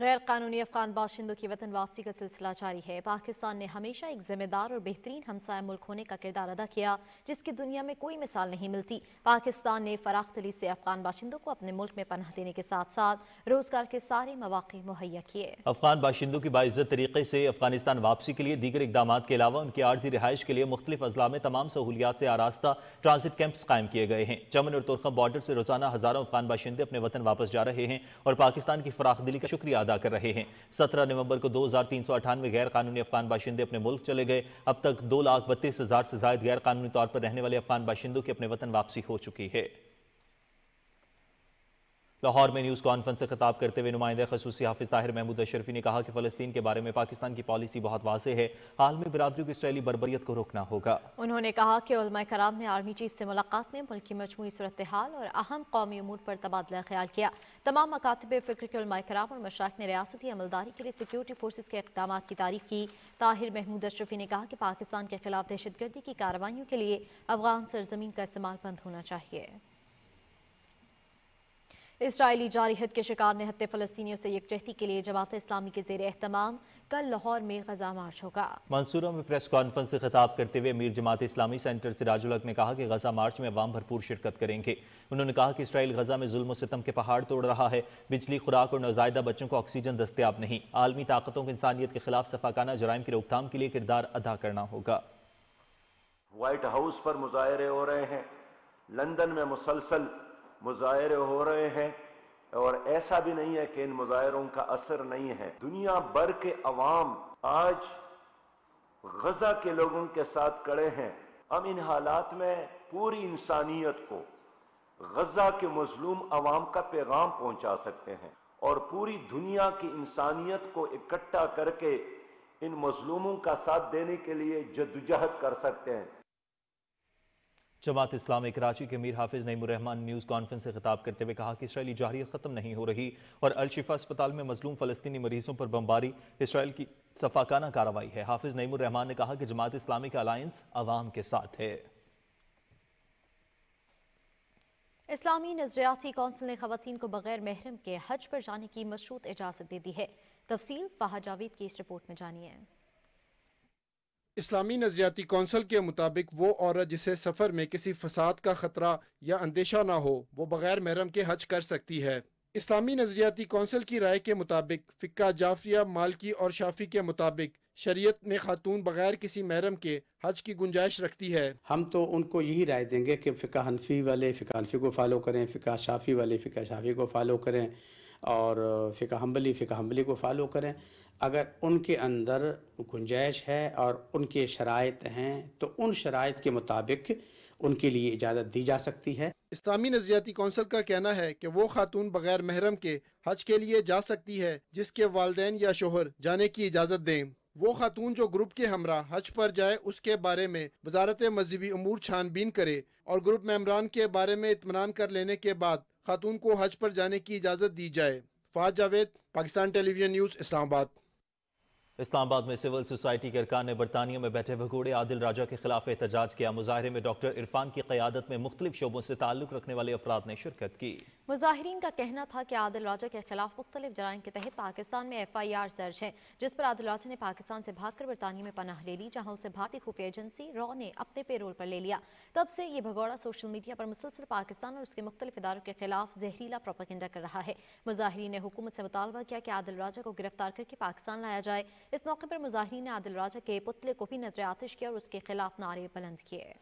Speaker 2: गैर कानूनी अफगान बाशिंदों की वतन वापसी का सिलसिला जारी है पाकिस्तान ने हमेशा एक जिम्मेदार और बेहतरीन हमसाय मुल्क होने का किरदार अदा किया जिसकी दुनिया में कोई मिसाल नहीं मिलती पाकिस्तान ने फराख्तली से अफगान बाशिंदों को अपने मुल्क में पनाह देने के साथ साथ रोजगार के सारे मौाक़े मुहैया किए
Speaker 1: अफगान बाशिंदों की बाइज्जत तरीके से अफगानिस्तान वापसी के लिए दीगर इकदाम के अलावा उनकी आर्जी रिहाइश के लिए मुख्तलिफ अजला में तमाम सहूलियात से आरास्ता ट्रांसिट कैंप्स कायम किए गए हैं चमन और तुरखा बॉर्डर से रोजाना हजारों अफगान बाशिंदे अपने वतन वापस जा रहे हैं और पाकिस्तान की फराखदिली का शुक्रिया अदा कर रहे हैं सत्रह नवंबर को दो हज़ार तीन सौ अठानवे गैर कानूनी अफगान बाशिंदे अपने मुल्क चले गए अब तक दो लाख बत्तीस हज़ार से ज्यादा गैर कानूनी तौर पर रहने वाले अफगान बाशिंदों की अपने वतन वापसी हो चुकी है लाहौर में न्यूज़ कॉन्फ्रेंस से खताब करते हुए नुमाइंदे खसूस हाफिज ताहिर महमूद अशरफी ने कहा कि फ़लस्तीन के बारे में पाकिस्तान की पॉलिसी बहुत वाज है हाल में बरदरी की इसराइली बरबरीत को रोकना होगा
Speaker 2: उन्होंने कहा कि कराम ने आर्मी चीफ से मुलाकात में मुल्क की मजमू सूरत हाल और अहम कौमी अमूर पर तबादला ख्याल किया तमाम मकातब फ़िक्र के कराम और मशाक ने रियासती अमलदारी के लिए सिक्योरिटी फोर्स के इकदाम की तारीफ की ताहिर महमूद अशरफी ने कहा कि पाकिस्तान के खिलाफ दहशतगर्दी की कार्रवाई के लिए अफगान सरजमीन का इस्तेमाल बंद होना चाहिए इसराइली जारहत के शिकार निहत्ते फलस्तियों से यकजहती के लिए जमात इस्लामी के जेर अहतमाम कल लाहौर में गजा मार्च होगा
Speaker 1: मंसूरा में प्रेस कॉन्फ्रेंस से खिताब करते हुए अमीर जमात इस्लामी सेंटर सिराजुलक ने कहा कि गजा मार्च में अवाम भरपूर शिरकत करेंगे उन्होंने कहा कि इसराइल गजा में जुल्म सितम के पहाड़ तोड़ रहा है बिजली खुराक और नौजायदा बच्चों को ऑक्सीजन दस्तियाब नहीं आलमी ताकतों को इंसानियत के खिलाफ सफाकाना जराइम की रोकथाम के लिए किरदार अदा करना होगा
Speaker 12: वाइट हाउस पर मुजाहरे हो रहे हैं लंदन में मुसलसल मुजाहरे हो रहे हैं और ऐसा भी नहीं है कि इन मुजाहरों का असर नहीं है दुनिया भर के अवाम आज गजा के लोगों के साथ खड़े हैं हम इन हालात में पूरी इंसानियत को गजा के मजलूम अवाम का पैगाम पहुंचा सकते हैं और पूरी दुनिया की इंसानियत को इकट्ठा करके इन मजलूमों का साथ देने के लिए जदोजहद कर सकते हैं
Speaker 1: जमात इस्लामी कराची के मीर हाफिज रहमान न्यूज़ कॉन्फ्रेंस से खिताब करते हुए कहा कि इसराइली जारी ख़त्म नहीं हो रही और अलशिफा अस्पताल में मजलूम फ़लस्तनी मरीज़ों पर बमबारी इसराइल की सफाकाना कार्रवाई है हाफिज रहमान ने कहा कि जमात इस्लामी का अलायंस आवाम के साथ है
Speaker 2: इस्लामी नजरियाती कौंसिल ने खातन को बगैर महरम के हज पर जाने की मशरूत इजाज़त दे दी है तफसील फाह जावेद की इस रिपोर्ट में जानिए
Speaker 6: इस्लामी नज़रियाती कौंसिल के मुताबिक वो औरत जिसे सफ़र में किसी फसाद का ख़तरा या अंदेशा ना हो वो बग़ैर महरम के हज कर सकती है इस्लामी नज़रियाती कौंसिल की राय के मुताबिक फ़िक्का जाफिया मालकी और शाफी के मुताबिक शरीयत में खातून बगैर किसी महरम के हज की गुंजाइश रखती है हम तो उनको यही राय देंगे कि फ़िका हनफी
Speaker 13: वाले फ़िका हनफी को फॉलो करें फ़िका शाफी वाले फ़िका शाफी को फॉलो करें और फ़िका हम्बली फ़िका हम्बली को फॉलो करें अगर उनके अंदर गुंजाइश है और
Speaker 6: उनके शराइत हैं तो उन शरात के मुताबिक उनके लिए इजाज़त दी जा सकती है इस्लामी नज़रियाती कौंसिल का कहना है कि वो खातून बगैर महरम के हज के लिए जा सकती है जिसके वालदे या शोहर जाने की इजाज़त दें वो खातून जो ग्रुप के हमरा हज पर जाए उसके बारे में वजारत मजहबी अमूर छानबीन करे और ग्रुप मेम्बरान के बारे में इतमान कर लेने के बाद खातून को हज पर जाने की इजाज़त दी जाए फाज जावेद पाकिस्तान टेलीविजन न्यूज़ इस्लामाबाद
Speaker 1: इस्लामाबाद में सिविल सोसाइटी के अरकान ने बरतानिया में बैठे भगोड़े आदिल राजा के खिलाफ एहतजाज किया मुजाहरे में डॉक्टर इरफान की क्यादत में मुख्तलिफ शोबों से ताल्लुक रखने वाले अफराद ने शिरकत की
Speaker 2: मुजाहरीन का कहना था कि आदिल राजा के खिलाफ मुख्तलिफ जराय के तहत पाकिस्तान में एफ आई आर दर्ज है जिस पर आदिल राजा ने पाकिस्तान से भाग कर बरतानिया में पनाह ले ली जहाँ उसे भारतीय खुफिया एजेंसी रॉ ने अपने पेरोल पर ले लिया तब से ये भगोड़ा सोशल मीडिया पर मुसलसल पाकिस्तान और उसके मुख्तलिफ इदारों के खिलाफ जहरीला प्रोपागेंडा कर रहा है मुजाहरीन ने हुकूमत से मुतालबा किया कि आदिल राजा को गिरफ्तार करके पाकिस्तान लाया जाए इस मौके पर मुजाहरीन ने आदिल राजा के पुतले को भी नजर आतिश किया और उसके खिलाफ नारे बुलंद किए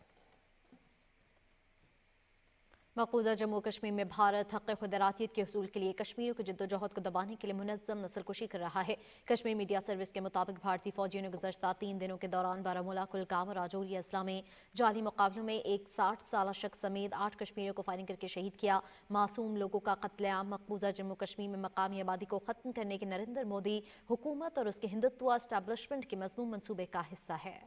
Speaker 2: मकबूजा जम्मू कश्मीर में भारत हक खुदरातीत के हसूल के लिए कश्मीरों की जद्दोजहद को दबाने के लिए मुनजम नसलकुशी कर रहा है कश्मीर मीडिया सर्विस के मुताबिक भारतीय फौजियों ने गुजशत तीन दिनों के दौरान बारामूला कुलगाम और राजौरी अजला में जाली मुकाबलों में एक साठ साल शख्स समेत आठ कश्मीरियों को फायरिंग करके शहीद किया मासूम लोगों का कत्लेआम मकबूजा जम्मू कश्मीर में मकामी आबादी को ख़त्म करने के नरेंद्र मोदी हुकूमत और उसके हिंदुत्व इस्टेबलिशमेंट के मजमू मनसूबे का हिस्सा है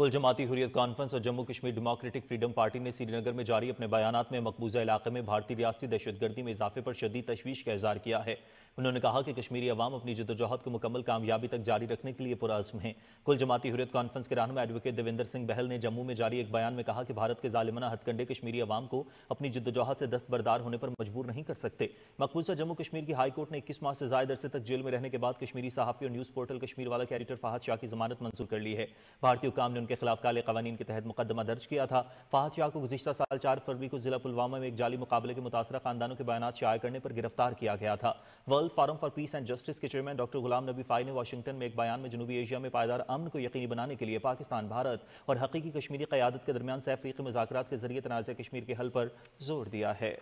Speaker 1: कुल जमाती हुरियत कॉन्फ्रेंस और Jammu Kashmir democratic freedom party ने श्रीनगर में जारी अपने बयान में मकबूजा इलाके में भारतीय रियासती दहशतगर्दी में इजाफे पर शदीद तशवीश का इजहार किया है उन्होंने कहा कि कश्मीरी अवाम अपनी जदोजहद को मुकम्मल कामयाबी तक जारी रखने के लिए पुरज़म है कुल जमाती हुरियत कॉन्फ्रेंस के रहनुमा एडवोकेट देवेंद्र सिंह बहल ने जम्मू में जारी एक बयान में कहा कि भारत के जालिमाना हथकंडे कश्मीरी अवाम को अपनी जदोजहद से दस्तबरदार होने पर मजबूर नहीं कर सकते मकबूजा जम्मू कश्मीर की हाईकोर्ट ने इक्कीस माह से ज्यादा अरसे तक जेल में रहने के बाद कश्मीरी सहाफ़ी और न्यूज़ पोर्टल कश्मीर वाला के एडिटर फहद शाह की जमानत मंजूर कर ली है भारतीय हुकाम ने उनके खिलाफ काले कवानीन के तहत मुकदमा दर्ज किया था फाहद शाह को गुजशत साल चार फरवरी को जिला पुलवामा में एक जाली मुकाबले के मुतासर खानदानों के बयान शाया करने पर गिरफ्तार किया गया था world world forum for peace and justice के चेयरमैन डॉक्टर गुलाम नबी फाई ने वाशिंगटन में एक बयान में जनूबी एशिया में पायदार अमन को यकीनी बनाने के लिए पाकिस्तान भारत और हकीकी कश्मीरी क्यादत के दरमियान सैफरीकी मजाक के जरिए तनाज़ कश्मीर के हल पर जोर दिया है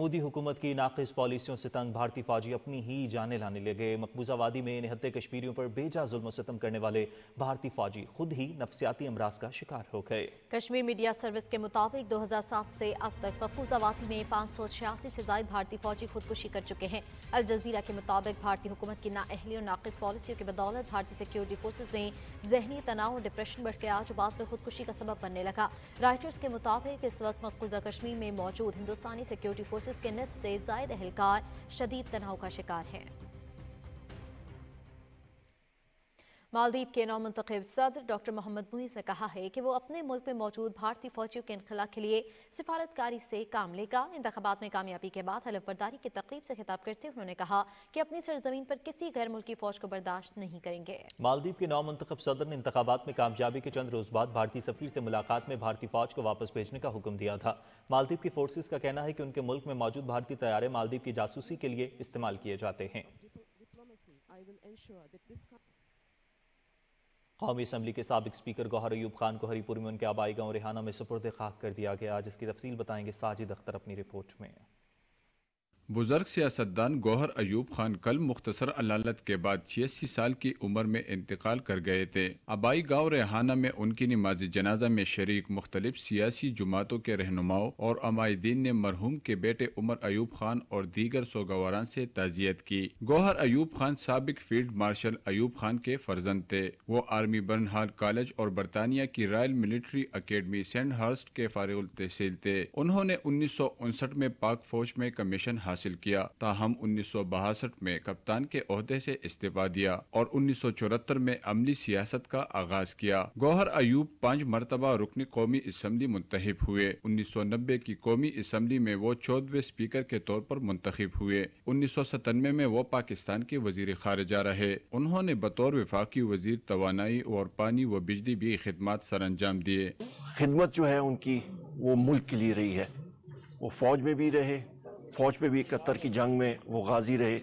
Speaker 1: मोदी हुकूमत की नाकस पॉलिसियों से तंग भारतीय फौजी अपनी ही जाने लाने लगे मकबूजा वादी में निहत्ते कश्मीरियों पर बेजा जुल्म सितम करने वाले भारतीय फौजी खुद ही नफसियाती अमराज का शिकार हो गए
Speaker 2: कश्मीर मीडिया सर्विस के मुताबिक 2007 से अब तक मकबूजा वादी में पाँच सौ छियासी से ज्यादा भारतीय फौजी खुदकुशी कर चुके हैं अल जजीरा के मुताबिक भारतीय हुकूमत की नाअहली और नाकस पॉलिसियों की बदौलत भारतीय सिक्योरिटी फोर्सेज में जहनी तनाव और डिप्रेशन बढ़ गया जो बाद में खुदकुशी का सबब बनने लगा राइटर्स के मुताबिक इस वक्त मकबूजा कश्मीर में मौजूद हिंदुस्तानी सिक्योरिटी फोर्स फोर्सेस के निस्त से जायद एहलकार शदीद तनाव का शिकार हैं मालदीव के नौ मंतखब सदर डॉक्टर मोहम्मद मुनीस ने कहा है कि वो अपने मुल्क में मौजूद भारतीय फौजियों के इनखला के लिए सिफारतकारी से काम लेगा इंतबात में कामयाबी के बाद हलफबरदारी की तकरीब से खिताब करते हुए उन्होंने कहा कि अपनी सरजमीन पर किसी गैर मुल्की फौज को बर्दाश्त नहीं करेंगे
Speaker 1: मालदीव के नौ मंतब सदर ने इंतबात में कामयाबी के चंद रोज बाद भारतीय सफीर से मुलाकात में भारतीय फौज को वापस भेजने का हुक्म दिया था मालदीव की फोर्सेज का कहना है कि उनके मुल्क में मौजूद भारतीय तैयारे मालदीव की जासूसी के लिए इस्तेमाल किए जाते हैं कौमी असम्बली के सबक स्पीकर गौहर अयूब खान को हरीपुर में उनके आबाई गाँव रिहाना में सुपुर्द खाक कर दिया गया जिसकी तफसील बताएंगे साजिद अख्तर अपनी रिपोर्ट में
Speaker 14: बुज़ुर्ग सियासतदान गौहर अयूब खान कल मुख्तसर अलालत के बाद छियासी साल की उम्र में इंतकाल कर गए थे आबाई गाँव रेहाना में उनकी नमाज जनाजा में शरीक मुख्तलिफ सियासी जमातों के रहनुमाओं और अमायदीन ने मरहूम के बेटे उमर अयूब खान और दीगर सोगवारान से ताजियत की गौहर अयूब खान सबक फील्ड मार्शल अयूब खान के फर्जंद थे वो आर्मी बर्नहाल कॉलेज और बरतानिया की royal military academy Sandhurst के फारग तहसील थे उन्होंने उन्नीस सौ उनसठ में पाक फौज में कमीशन हासिल हासिल किया ताहम उन्नीस सौ बासठ में कप्तान के अहदे से इस्तीफा दिया और उन्नीस सौ चौहत्तर में अमली सियासत का आगाज किया गौहर अयूब पाँच मरतबा रुकन कौमी इसम्बली मुंतब हुए उन्नीस सौ नब्बे की कौमी इसम्बली में वो चौदवे स्पीकर के तौर पर मुंतब हुए उन्नीस सौ सतानवे में वो पाकिस्तान के वजीर खारजा रहे उन्होंने बतौर विफाकी वजीर तोानाई और पानी व बिजली भी खदमात सर अंजाम दिए खिदमत जो
Speaker 12: है उनकी वो मुल्क के लिए रही है वो फौज में भी रहे फ़ौज पे भी इकहत्तर की जंग में वो गाजी रहे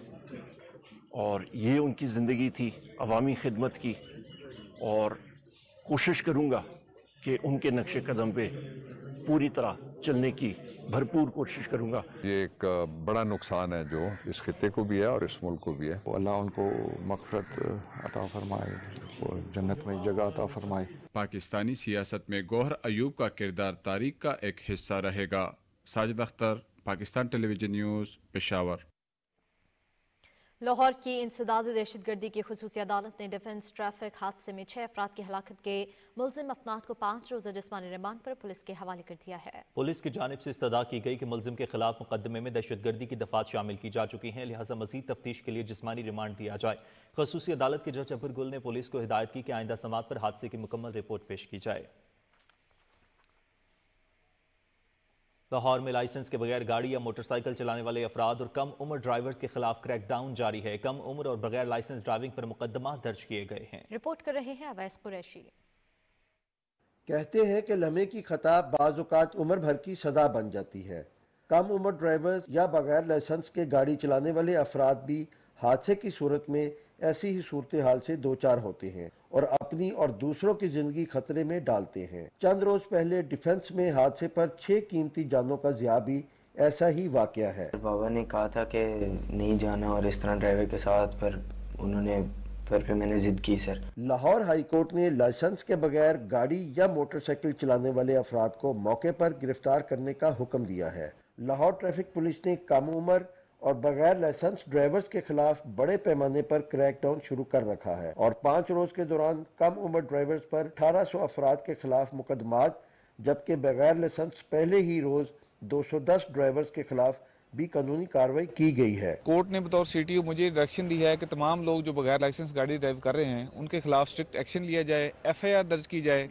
Speaker 12: और ये उनकी ज़िंदगी थी अवामी खिदमत की और कोशिश करूँगा कि उनके नक्श कदम पे पूरी तरह चलने की भरपूर
Speaker 14: कोशिश करूँगा ये एक बड़ा नुकसान है जो इस खत्े को भी है और इस मुल्क को भी है वो अल्लाह उनको मफरत अता फरमाए और जन्नत में जगह अता फरमाए पाकिस्तानी सियासत में गौहर अयूब का किरदार तारीख का एक हिस्सा रहेगा साजिद अख्तर पाकिस्तान टेलीविजन न्यूज़ पेशावर लाहौर
Speaker 2: की इंसदाद दहशतगर्दी की खसूसी अदालत ने डिफेंस ट्रैफिक हादसे में छह अफराद की हलाकत के मुलिम अफनाद को पांच रोज़ा जिसमानी रिमांड पर पुलिस के हवाले कर दिया है
Speaker 1: पुलिस की जानब से इस्तः की गई कि मुलिम के खिलाफ मुकदमे में दहशतगर्दी की दफात शामिल की जा चुकी हैं लिहाजा मजीद तफ्तीश के लिए जिसमानी रिमांड दिया जाए खसूसी अदालत के जज अबर गुल ने पुलिस को हिदायत की कि आइंदा समात पर हादसे की मुकम्मल रिपोर्ट पेश की जाए लाहौर में लाइसेंस के बगैर गाड़ी या मोटरसाइकिल चलाने वाले अफराद और कम उम्र ड्राइवर्स के खिलाफ क्रैकडाउन जारी है कम उम्र और बगैर लाइसेंस ड्राइविंग पर मुकदमा दर्ज किए गए हैं
Speaker 2: रिपोर्ट कर रहे हैं अवैस कुरैशी
Speaker 15: कहते हैं कि लम्हे की खता बाज़ात उम्र भर की सजा बन जाती है कम उम्र ड्राइवर्स या बगैर लाइसेंस के गाड़ी चलाने वाले अफराद भी हादसे की सूरत में ऐसी ही सूरत हाल से दो चार होते हैं और अपनी और दूसरों की जिंदगी खतरे में डालते हैं चंद रोज पहले डिफेंस में हादसे पर छह कीमती जानों का जिया भी ऐसा ही वाक्य है बाबा ने कहा
Speaker 13: था कि नहीं जाना और इस तरह ड्राइवर के साथ पर उन्होंने पर फिर मैंने जिद की
Speaker 1: सर
Speaker 15: लाहौर हाई कोर्ट ने लाइसेंस के बगैर गाड़ी या मोटरसाइकिल चलाने वाले अफराद को मौके पर गिरफ्तार करने का हुक्म दिया है लाहौर ट्रैफिक पुलिस ने कम उम्र और बगैर लाइसेंस ड्राइवर्स के खिलाफ बड़े पैमाने पर क्रैकडाउन शुरू कर रखा है और पाँच रोज के दौरान कम उम्र ड्राइवर्स पर अठारह सौ अफराद के खिलाफ मुकदमात जबकि बगैर लाइसेंस पहले ही रोज 210 ड्राइवर्स के खिलाफ भी कानूनी कार्रवाई की गई है
Speaker 6: कोर्ट ने बतौर सीटीओ मुझे डायरेक्शन दिया है कि तमाम लोग जो बगैर लाइसेंस गाड़ी ड्राइव कर रहे हैं उनके खिलाफ स्ट्रिक्ट एक्शन लिया जाए आर दर्ज की जाए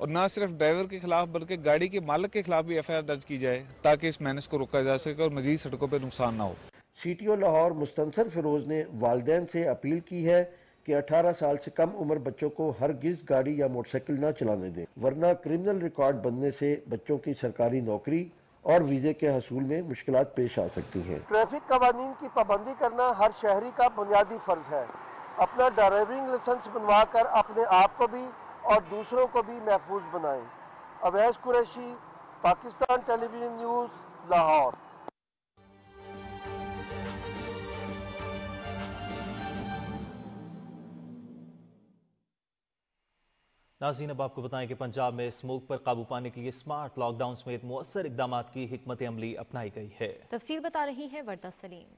Speaker 6: और ना सिर्फ ड्राइवर के खिलाफ बल्कि गाड़ी के मालिक के खिलाफ भी एफआईआर दर्ज की जाए ताकि इस मैनेज को रोका जा सके और मजीद सड़कों पर नुकसान ना हो
Speaker 15: C T O Lahore Mustansar Feroze ने वालदे से अपील की है कि 18 साल से कम उम्र बच्चों को हर गिज़ गाड़ी या मोटरसाइकिल ना चलाने दें वरना क्रिमिनल रिकॉर्ड बनने से बच्चों की सरकारी नौकरी और वीज़े के हसूल में मुश्किल पेश आ सकती हैं ट्रैफिक कवानीन की पाबंदी करना हर शहरी का बुनियादी फ़र्ज है अपना ड्राइविंग लाइसेंस बनवा कर अपने आप को भी और दूसरों को भी महफूज बनाए अवैस कुरैशी पाकिस्तान टेलीविज़न न्यूज़ लाहौर
Speaker 1: नाजीन अब आपको बताएं कि पंजाब में स्मोक पर काबू पाने के लिए स्मार्ट लॉकडाउन समेत मौसर इकदाम की हमत अमली अपनाई गई है
Speaker 2: तफसील बता रही है वर्दा सलीम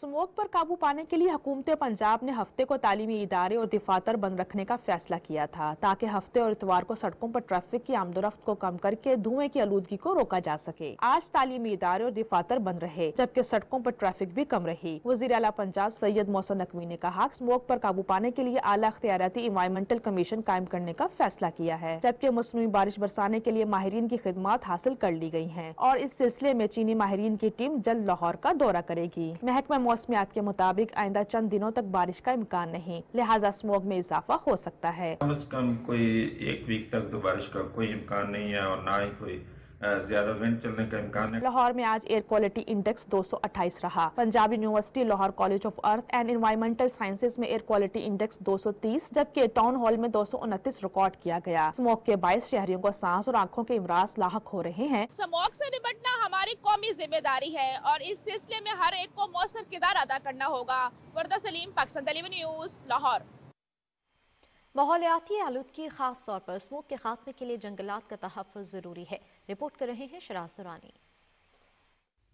Speaker 16: स्मोक पर काबू पाने के लिए हुकूमत पंजाब ने हफ्ते को तालीमी इदारे और दिफातर बंद रखने का फैसला किया था ताकि हफ्ते और इतवार को सड़कों पर ट्रैफिक की आमदोरफ्त को कम करके धुएं की आलूदगी को रोका जा सके आज तालीमी इदारे और दफ़ातर बंद रहे जबकि सड़कों पर ट्रैफिक भी कम रही वजीर अला पंजाब सैयद मोहसन नकवी ने कहा स्मोक पर काबू पाने के लिए आला अख्तियारती इन्वायरमेंटल कमीशन कायम करने का फैसला किया है जबकि मौसमी बारिश बरसाने के लिए माहरीन की खिदमत हासिल कर ली गयी है और इस सिलसिले में चीनी माहरीन की टीम जल्द लाहौर का दौरा करेगी महकमा में मौसमियात के मुताबिक आइंदा चंद दिनों तक बारिश का इम्कान नहीं लिहाजा स्मोक में इजाफा हो सकता है कम
Speaker 14: अज कम कोई एक वीक तक तो बारिश का कोई इम्कान नहीं है और ना ही कोई ज्यादा विंड चलने का इम्कान है
Speaker 16: लाहौर में आज एयर क्वालिटी इंडेक्स 228 रहा Punjab university Lahore college of earth and environmental sciences में एयर क्वालिटी इंडेक्स 230 जबकि टाउन हॉल में दो रिकॉर्ड किया गया स्मोक के बाईस शहरियों को सांस और आँखों के इमराज लाक हो रहे हैं स्मोक ऐसी निपटना हमारी कौमी जिम्मेदारी है और इस सिलसिले में हर एक को मौसर किरदार अदा करना होगा वर्दा सलीम पाकिस्तान टेलीवन न्यूज लाहौर
Speaker 2: माहौलियाती आलूदगी खास तौर पर स्मोक के खात्मे के लिए जंगलात का तहफ़ ज़रूरी है रिपोर्ट कर रहे हैं शराज दुरानी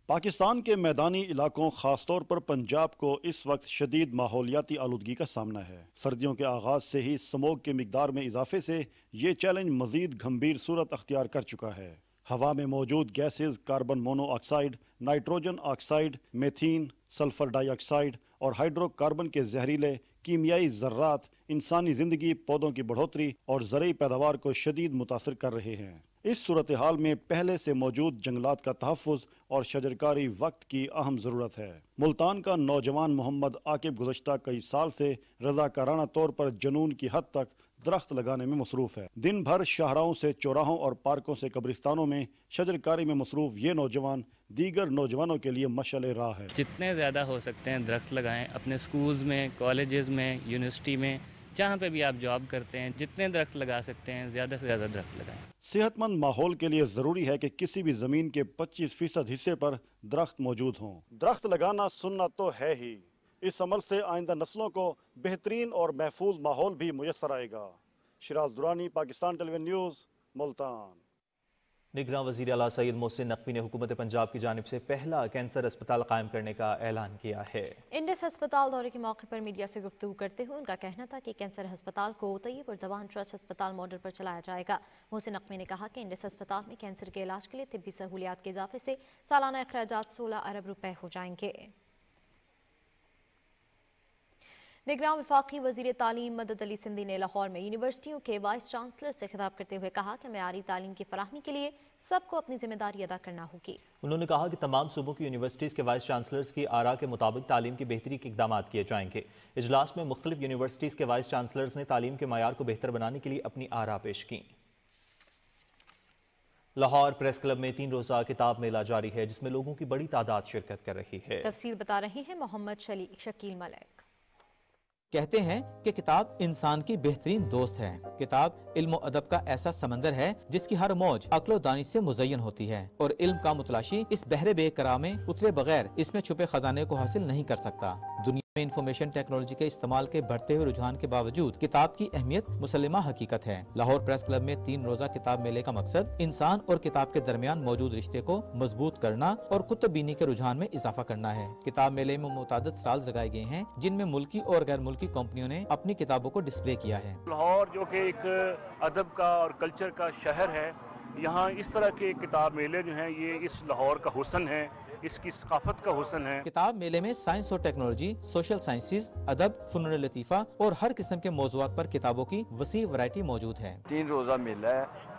Speaker 12: पाकिस्तान के मैदानी इलाकों खासतौर पर पंजाब को इस वक्त शदीद माहौलियाती आलूदगी का सामना है सर्दियों के आगाज से ही स्मोक के मकदार में इजाफे से ये चैलेंज मजीद गंभीर सूरत अख्तियार कर चुका है हवा में मौजूद gases carbon monoxide nitrogen oxide methane sulphur dioxide और हाइड्रोकार्बन के जहरीले कीमियाई ज़र्रात इंसानी ज़िंदगी पौधों की बढ़ोतरी और जरिए पैदावार को शदीद मुतासर कर रहे हैं इस सूरत हाल में पहले से मौजूद जंगलात का तहफ़ और शजरकारी वक्त की अहम ज़रूरत है मुल्तान का नौजवान मोहम्मद आकिब गुजशत कई साल से रजाकाराना तौर पर जुनून की हद तक दरख्त लगाने में मसरूफ़ है दिन भर शाहराओं से चौराहों और पार्कों से कब्रिस्तानों में शजरकारी में मसरूफ़ ये नौजवान दीगर नौजवानों के लिए मशल राह है
Speaker 7: जितने ज़्यादा हो सकते हैं दरख्त लगाएं अपने स्कूल्स में कॉलेजेस में यूनिवर्सिटी में
Speaker 10: जहाँ पे भी आप जॉब करते हैं जितने दरख्त लगा सकते हैं ज़्यादा से ज़्यादा दरख्त लगाएं
Speaker 12: सेहतमंद माहौल के लिए ज़रूरी है कि किसी भी ज़मीन के 25 फीसद हिस्से पर दरख्त मौजूद हों दरख्त लगाना सुनना तो है ही इस अमल से आइंदा नस्लों को बेहतरीन और महफूज माहौल भी मुयसर आएगा शराज दुरानी पाकिस्तान टेलीविजन न्यूज़ मुल्तान
Speaker 1: निगरान वजी अला सैद मोहसिन नकवी ने हुकूमत पंजाब की जानब से पहला कैंसर अस्पताल कायम करने का ऐलान किया है
Speaker 2: इंडस अस्पताल दौरे के मौके पर मीडिया से गुफ्तू करते हुए उनका कहना था कि कैंसर अस्पताल को तयब और दवान ट्रस्ट अस्पताल मॉडल पर चलाया जाएगा मोहसिन नकवी ने कहा कि इंडस अस्पताल में कैंसर के इलाज के लिए तबी सहूलियात के इजाफे से सालाना अखराज सोलह अरब रुपये हो जाएंगे निगरान विफाकी वजीर तालीम मदद अली सिंधी ने लाहौर में यूनिवर्सिटियों के वाइस चांसलर से खिताब करते हुए कहा कि मैारी तालीम की फराहमी के लिए सबको अपनी जिम्मेदारी अदा करना होगी
Speaker 1: उन्होंने कहा कि तमाम सूबों की यूनिवर्सिटीज़ के वाइस चांसलर्स की आरा के मुताबिक तालीम की बेहतरी के इकदाम किए जाएंगे इजलास में मुख्तलिफ यूनिवर्सिटीज़ के वाइस चांसलर्स ने तालीम के मैार को बेहतर बनाने के लिए अपनी आरा पेश की लाहौर प्रेस क्लब में तीन रोजा किताब मेला जारी है जिसमें लोगों की बड़ी तादाद शिरकत कर रही है
Speaker 2: तफसील बता रहे हैं मोहम्मद शली शकील मलिक
Speaker 1: कहते हैं कि किताब
Speaker 13: इंसान की बेहतरीन दोस्त है किताब इल्म अदब का ऐसा समंदर है जिसकी हर मौज अकलो दानी से मुजयन होती है और इल्म का मुतलाशी इस बहरे बेकरा में उतरे बगैर इसमें छुपे खजाने को हासिल नहीं कर सकता दुनिया में इंफॉर्मेशन टेक्नोलॉजी के इस्तेमाल के बढ़ते हुए रुझान के बावजूद किताब की अहमियत मुसलमा हकीकत है लाहौर प्रेस क्लब में तीन रोजा किताब मेले का मकसद इंसान और किताब के दरमियान मौजूद रिश्ते को मजबूत करना और कुतबीनी के रुझान में इजाफा करना है किताब मेले में मुताद साल लगाए गए हैं जिनमें मुल्की और गैर मुल्की कंपनियों ने अपनी किताबों को डिस्प्ले किया है
Speaker 10: लाहौर जो की एक अदब का और कल्चर का शहर है यहाँ इस तरह के किताब मेले जो है ये इस लाहौर का हुसन है इसकी सकाफत का हुसन है
Speaker 13: किताब मेले में साइंस और टेक्नोलॉजी सोशल साइंसेज अदब फनून लतीफ़ा और हर किस्म के मौजूद पर किताबों की वसी वरायटी मौजूद है
Speaker 15: तीन रोजा मेला है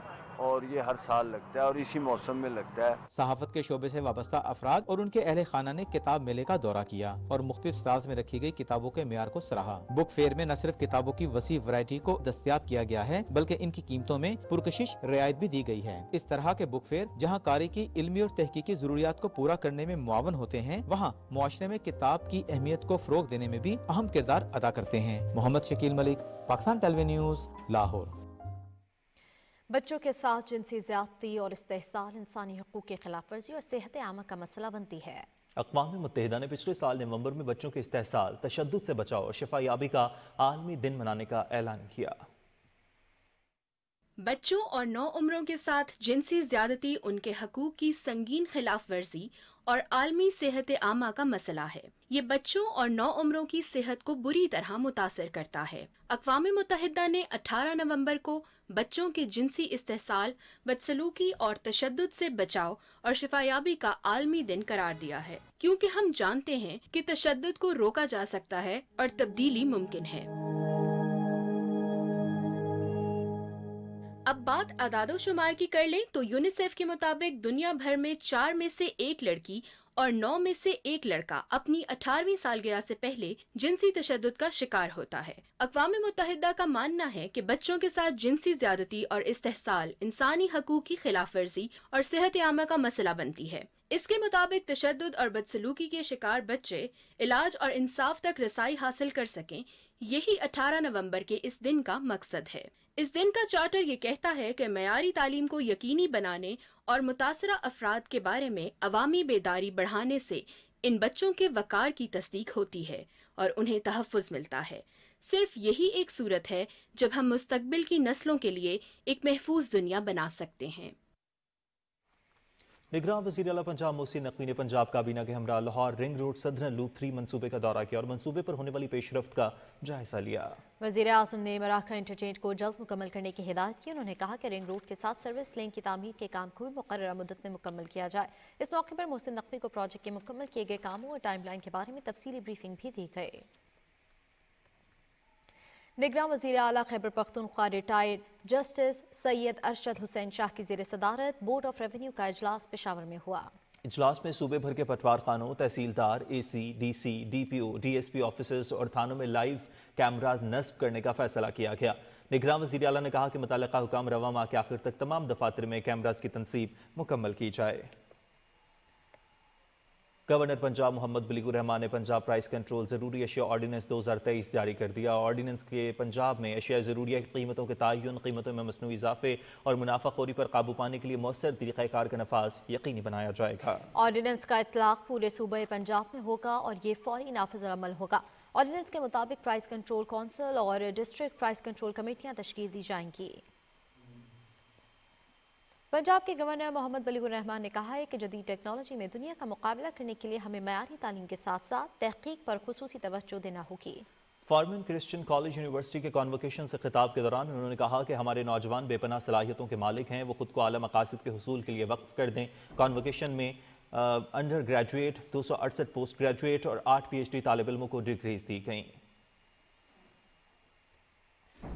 Speaker 15: और ये हर साल लगता है और इसी मौसम में लगता है
Speaker 13: सहाफत के शोबे से वाबस्ता अफराद और उनके अहल खाना ने किताब मेले का दौरा किया और मुख्तलिफ साज में रखी गई किताबों के मैार को सराहा बुक फेयर में न सिर्फ किताबों की वसी वरायटी को दस्तियाब किया गया है बल्कि इनकी कीमतों में पुरकशिश रियायत भी दी गई है इस तरह के बुक फेयर जहाँ कारी की इलमी और तहकीकी जरूरियात को पूरा करने में मुआवन होते हैं वहाँ मुआरे में किताब की अहमियत को फरोग देने में भी अहम किरदार अदा करते हैं मोहम्मद शकील मलिक पाकिस्तान टेलीवी न्यूज लाहौर
Speaker 2: बच्चों के साथ जिनसी ज्यादती और इस्तेसाल इंसानी हकूक़ की खिलाफ वर्जी और सेहत आमा का मसला बनती है
Speaker 1: अकवा मुतहदा ने पिछले साल नवंबर में बच्चों के इस्तेसाल तशद से बचाव और शफायाबी का आलमी दिन मनाने का ऐलान किया
Speaker 5: बच्चों और नौ उम्रों के साथ जिनसी ज्यादती उनके हकूक की संगीन खिलाफ वर्जी और आलमी सेहत आमा का मसला है ये बच्चों और नौ उम्रों की सेहत को बुरी तरह मुतासर करता है अकवा मुतहदा ने 18 नवंबर को बच्चों के जिनसी इस्तेसाल बदसलूकी और तशद से बचाव और शिफायाबी का आलमी दिन करार दिया है क्योंकि हम जानते हैं कि तशद को रोका जा सकता है और तब्दीली मुमकिन है अब बात आदादो शुमार की कर लें तो यूनिसेफ के मुताबिक दुनिया भर में चार में से एक लड़की और नौ में से एक लड़का अपनी अठारहवीं सालगिरह से पहले जिनसी तशद का शिकार होता है अकवा मुतहदा का मानना है कि बच्चों के साथ जिनसी ज्यादती और इस्तेसाल इंसानी हकूक की खिलाफ वर्जी और सेहत आमा का मसला बनती है इसके मुताबिक तशद और बदसलूकी के शिकार बच्चे इलाज और इंसाफ तक रसाई हासिल कर सकें यही अठारह नवम्बर के इस दिन का मकसद है इस दिन का चार्टर ये कहता है कि मैारी तालीम को यकीनी बनाने और मुतासर अफराद के बारे में अवामी बेदारी बढ़ाने से इन बच्चों के वक़ार की तस्दीक होती है और उन्हें तहफ़ मिलता है सिर्फ यही एक सूरत है जब हम मुस्तबिल की नस्लों के लिए एक महफूज दुनिया बना सकते हैं
Speaker 1: निगरान वजी अला पंजाब मोहसिन नकवी ने पंजाब काबीना के हमरा लाहौर रिंग रोड सदर लूप थ्री मनसूबे का दौरा किया और मनसूबे पर होने वाली पेशरफ का जायजा लिया
Speaker 2: वजी अजम ने मराखा इंटरचेंज को जल्द मुकम्मल करने की हिदायत की उन्होंने कहा कि रिंग रोड के साथ सर्विस लेन की तमीर के काम को भी मुकर मदत में मुकम्मल किया जाए इस मौके पर मोहसिन नकवी को प्रोजेक्ट के मुकम्मल किए गए कामों और टाइम लाइन के बारे में तफसली ब्रीफिंग भी दी गई निगरान वजी अला खैबर पख्तनख्वा रिटायर्ड जस्टिस सैयद अरशद हुसैन शाह की जेर सदारत बोर्ड ऑफ रेवेन्यू का अजलास पेशावर में हुआ
Speaker 1: इजलास में सूबे भर के पटवार खानों तहसीलदार A C D C D P O D S P officers और थानों में लाइव कैमरा नस्ब करने का फैसला किया गया निगरान वजी अला ने कहा कि मुतल हुकाम रवा माह के आखिर तक तमाम दफातर में कैमराज की तनसीब मुकम्मल की जाए गवर्नर पंजाब मोहम्मद बलीगुर रहमान ने पंजाब प्राइस कंट्रोल ज़रूरी अशिया हज़ार 2023 जारी कर दिया ऑर्डीनेंस के पंजाब में अशिया ज़रूरिया की कीमतों के तयन कीमतों में मसनू इजाफे और मुनाफाखोरी पर काबू पाने के लिए मौसर तरीक़ाकार का नफाज यकीनी बनाया जाएगा
Speaker 2: ऑर्डीनेंस का इतलाक पूरे सूबे पंजाब में होगा और ये फौरी नाफजमल होगा ऑर्डीनेंस के मुताबिक प्राइस कंट्रोल कौंसिल और डिस्ट्रिक्ट प्राइस कंट्रोल कमेटियाँ तश्ील दी जाएंगी पंजाब के गवर्नर मोहम्मद बलीगुर रहमान ने कहा है कि जदीद टेक्नोलॉजी में दुनिया का मुकाबला करने के लिए हमें मैारी तालीम के साथ साथ तहकीक पर खसूस तवज्जो देना होगी
Speaker 1: फार्मिन क्रिश्चियन कॉलेज यूनिवर्सिटी के कॉन्वोकेशन से खिताब के दौरान उन्होंने कहा कि हमारे नौजवान बेपना सलाहियतों के मालिक हैं वो ख़ुद को आला मकासद के हसूल के लिए वक्फ कर दें कॉन्वोकेशन में अंडर ग्रेजुएट दो सौ अड़सठ पोस्ट ग्रेजुएट और आठ पी एच डी तालब इलमों को डिग्रीज दी गई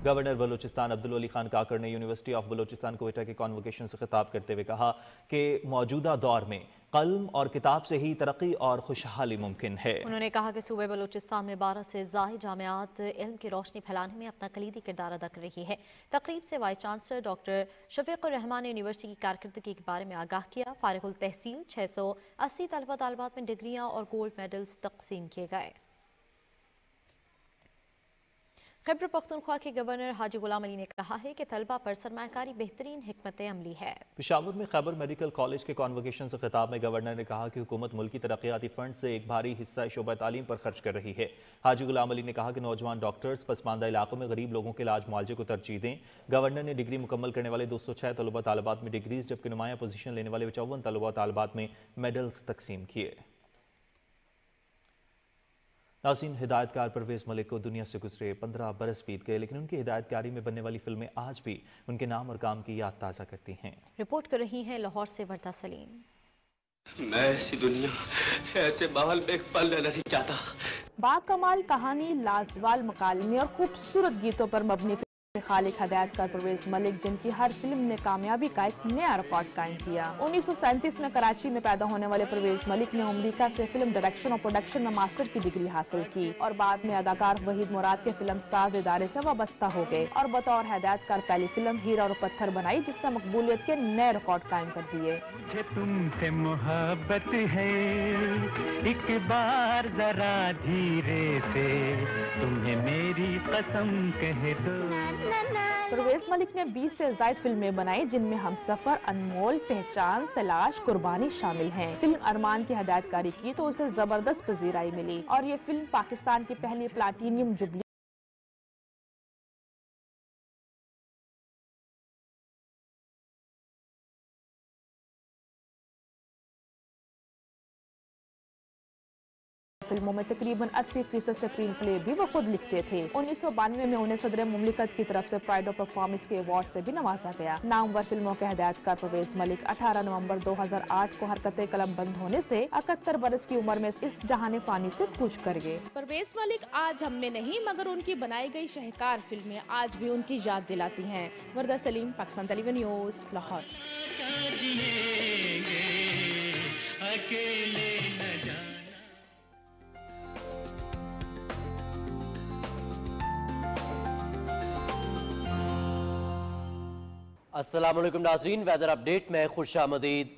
Speaker 1: गवर्नर बलोचिस्तान अब्दुल अली खान काकर ने यूनिवर्सिटी ऑफ बलोचिस्तान कोटा के कॉन्वोकेशन से खिताब करते हुए कहा कि मौजूदा दौर में कलम और किताब से ही तरक्की और खुशहाली मुमकिन है
Speaker 2: उन्होंने कहा कि सूबे बलोचिस्तान में बारह से जायद जामियात इल्म की रोशनी फैलाने में अपना कलीदी किरदार अदा कर रही है तकरीब से वाइस चांसलर डॉक्टर शफीकुररहमान ने यूनिवर्सिटी की कारकर्दगी के बारे में आगाह किया फारगुल तहसील छः सौ अस्सी तलबा तलबात में डिग्रियाँ और गोल्ड मेडल्स तकसीम किए गए खैबर पख्तनख्वा के गवर्नर हाजी गुलाम अली ने कहा है कि तलबा पर सरमाकारी बेहतरीन हमत अमली है
Speaker 1: पिशावर में खैबर मेडिकल कॉलेज के कॉन्वकेशन से खिताब में गवर्नर ने कहा कि हुकूमत मुल्की तरक्याती फंड से एक भारी हिस्सा शोबा तालीम पर खर्च कर रही है हाजी गुलाम अली ने कहा कि नौजवान डॉक्टर्स पसमानदा इलाकों में गरीब लोगों के इलाज मुआवजे को तरजीह दें गवर्नर ने डिग्री मुकम्मल करने वाले दो सौ छः तलबा तलबात में डिग्रीज जबकि नुमाया पोजीशन लेने वाले चौवन तलबा तलबात में मेडल्स तकसीम किए नाजीन हिदायतकार परवेज मलिक को दुनिया से गुजरे पंद्रह बरस बीत गए लेकिन उनकी हिदायतकारी में बनने वाली फिल्में आज भी उनके नाम और काम की याद ताज़ा करती हैं
Speaker 5: रिपोर्ट
Speaker 2: कर रही हैं लाहौर से वर्दा सलीम
Speaker 8: मैं ऐसी दुनिया ऐसे माहौल में पल नहीं चाहता
Speaker 16: बाकमाल कहानी लाजवाल मकालमी और खूबसूरत गीतों पर मबनी खालिक हदायत कर परवेज मलिक जिनकी हर फिल्म ने कामयाबी का एक नया रिकॉर्ड कायम किया उन्नीस में कराची में पैदा होने वाले परवेज मलिक ने अमरीका से फिल्म डायरेक्शन और प्रोडक्शन में मास्टर की डिग्री हासिल की और बाद में अदाकार वहीद मुराद के फिल्म साज इदारे ऐसी वाबस्ता हो गए और बतौर हदायत कर पहली फिल्म हीरा और पत्थर बनाई जिसने मकबूलियत के नए रिकॉर्ड कायम कर दिए
Speaker 4: तुमसे मोहब्बत है एक
Speaker 13: बार जरा धीरे से तुम्हें मेरी कसम
Speaker 7: कह दो तो
Speaker 16: परवेज मलिक ने 20 से जायद फिल्में बनाई जिनमें हम सफर अनमोल पहचान तलाश कुर्बानी शामिल हैं। फिल्म अरमान की हदायतकारी की तो उसे जबरदस्त
Speaker 2: पजीराई मिली
Speaker 16: और ये फिल्म पाकिस्तान की पहली प्लाटीनियम जुबली कलमों में तकरीबन अस्सी फीसद ऐसी स्क्रीन प्ले भी वो खुद लिखते थे उन्नीस सौ बानवे में उन्हें सदर मुमलिकत की तरफ ऐसी प्राइड ऑफ परफॉर्मेंस के अवार्ड ऐसी भी नवाजा गया नामवर फिल्मों के हदायतकार परवेज मलिक अठारह नवम्बर दो हजार आठ को हरकत कलम बंद होने ऐसी इकहत्तर बरस की उम्र में इस जहाने पानी ऐसी खुश कर गए परवेज मलिक आज हम में नहीं मगर उनकी बनाई गई शहकार फिल्में आज भी उनकी याद दिलाती हैं वर्दा सलीम पाकिस्तान टेलीविजन न्यूज लाहौर
Speaker 10: अकेले
Speaker 3: असलम नाजरीन वेदर अपडेट में खुर्शा मदीद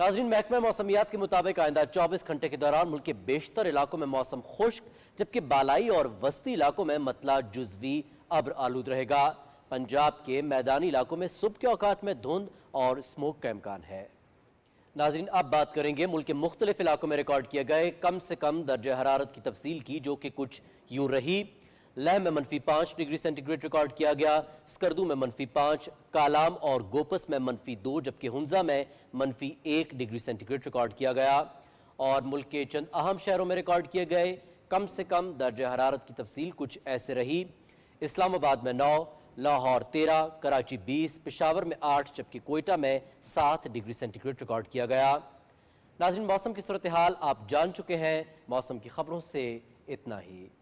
Speaker 3: नाजरीन महकमा मौसमियात के मुताबिक आइंदा चौबीस घंटे के दौरान मुल्क के बेशतर इलाकों में मौसम खुश्क जबकि बालाई और वस्ती इलाकों में मतला जुजवी अब्र आलूद रहेगा पंजाब के मैदानी इलाकों में सुबह के अवकात में धुंध और स्मोक का इम्कान है नाजरीन अब बात करेंगे मुल्क के मुख्तलिफ इलाकों में रिकॉर्ड किए गए कम से कम दर्ज हरारत की तफसील की जो कि कुछ यूं रही लह में मनफी पाँच डिग्री सेंटीग्रेड रिकॉर्ड किया गया स्कर्दू में मनफी पाँच कालाम और गोपस में मनफी दो जबकि हुंजा में मनफी एक डिग्री सेंटीग्रेड रिकॉर्ड किया गया और मुल्क के चंद अहम शहरों में रिकॉर्ड किए गए कम से कम दर्ज हरारत की तफसील कुछ ऐसे रही इस्लामाबाद में नौ लाहौर तेरह कराची बीस पिशावर में आठ जबकि कोयटा में सात डिग्री सेंटीग्रेड रिकॉर्ड किया गया नाजिन मौसम की सूरत हाल आप जान चुके हैं मौसम की खबरों से इतना ही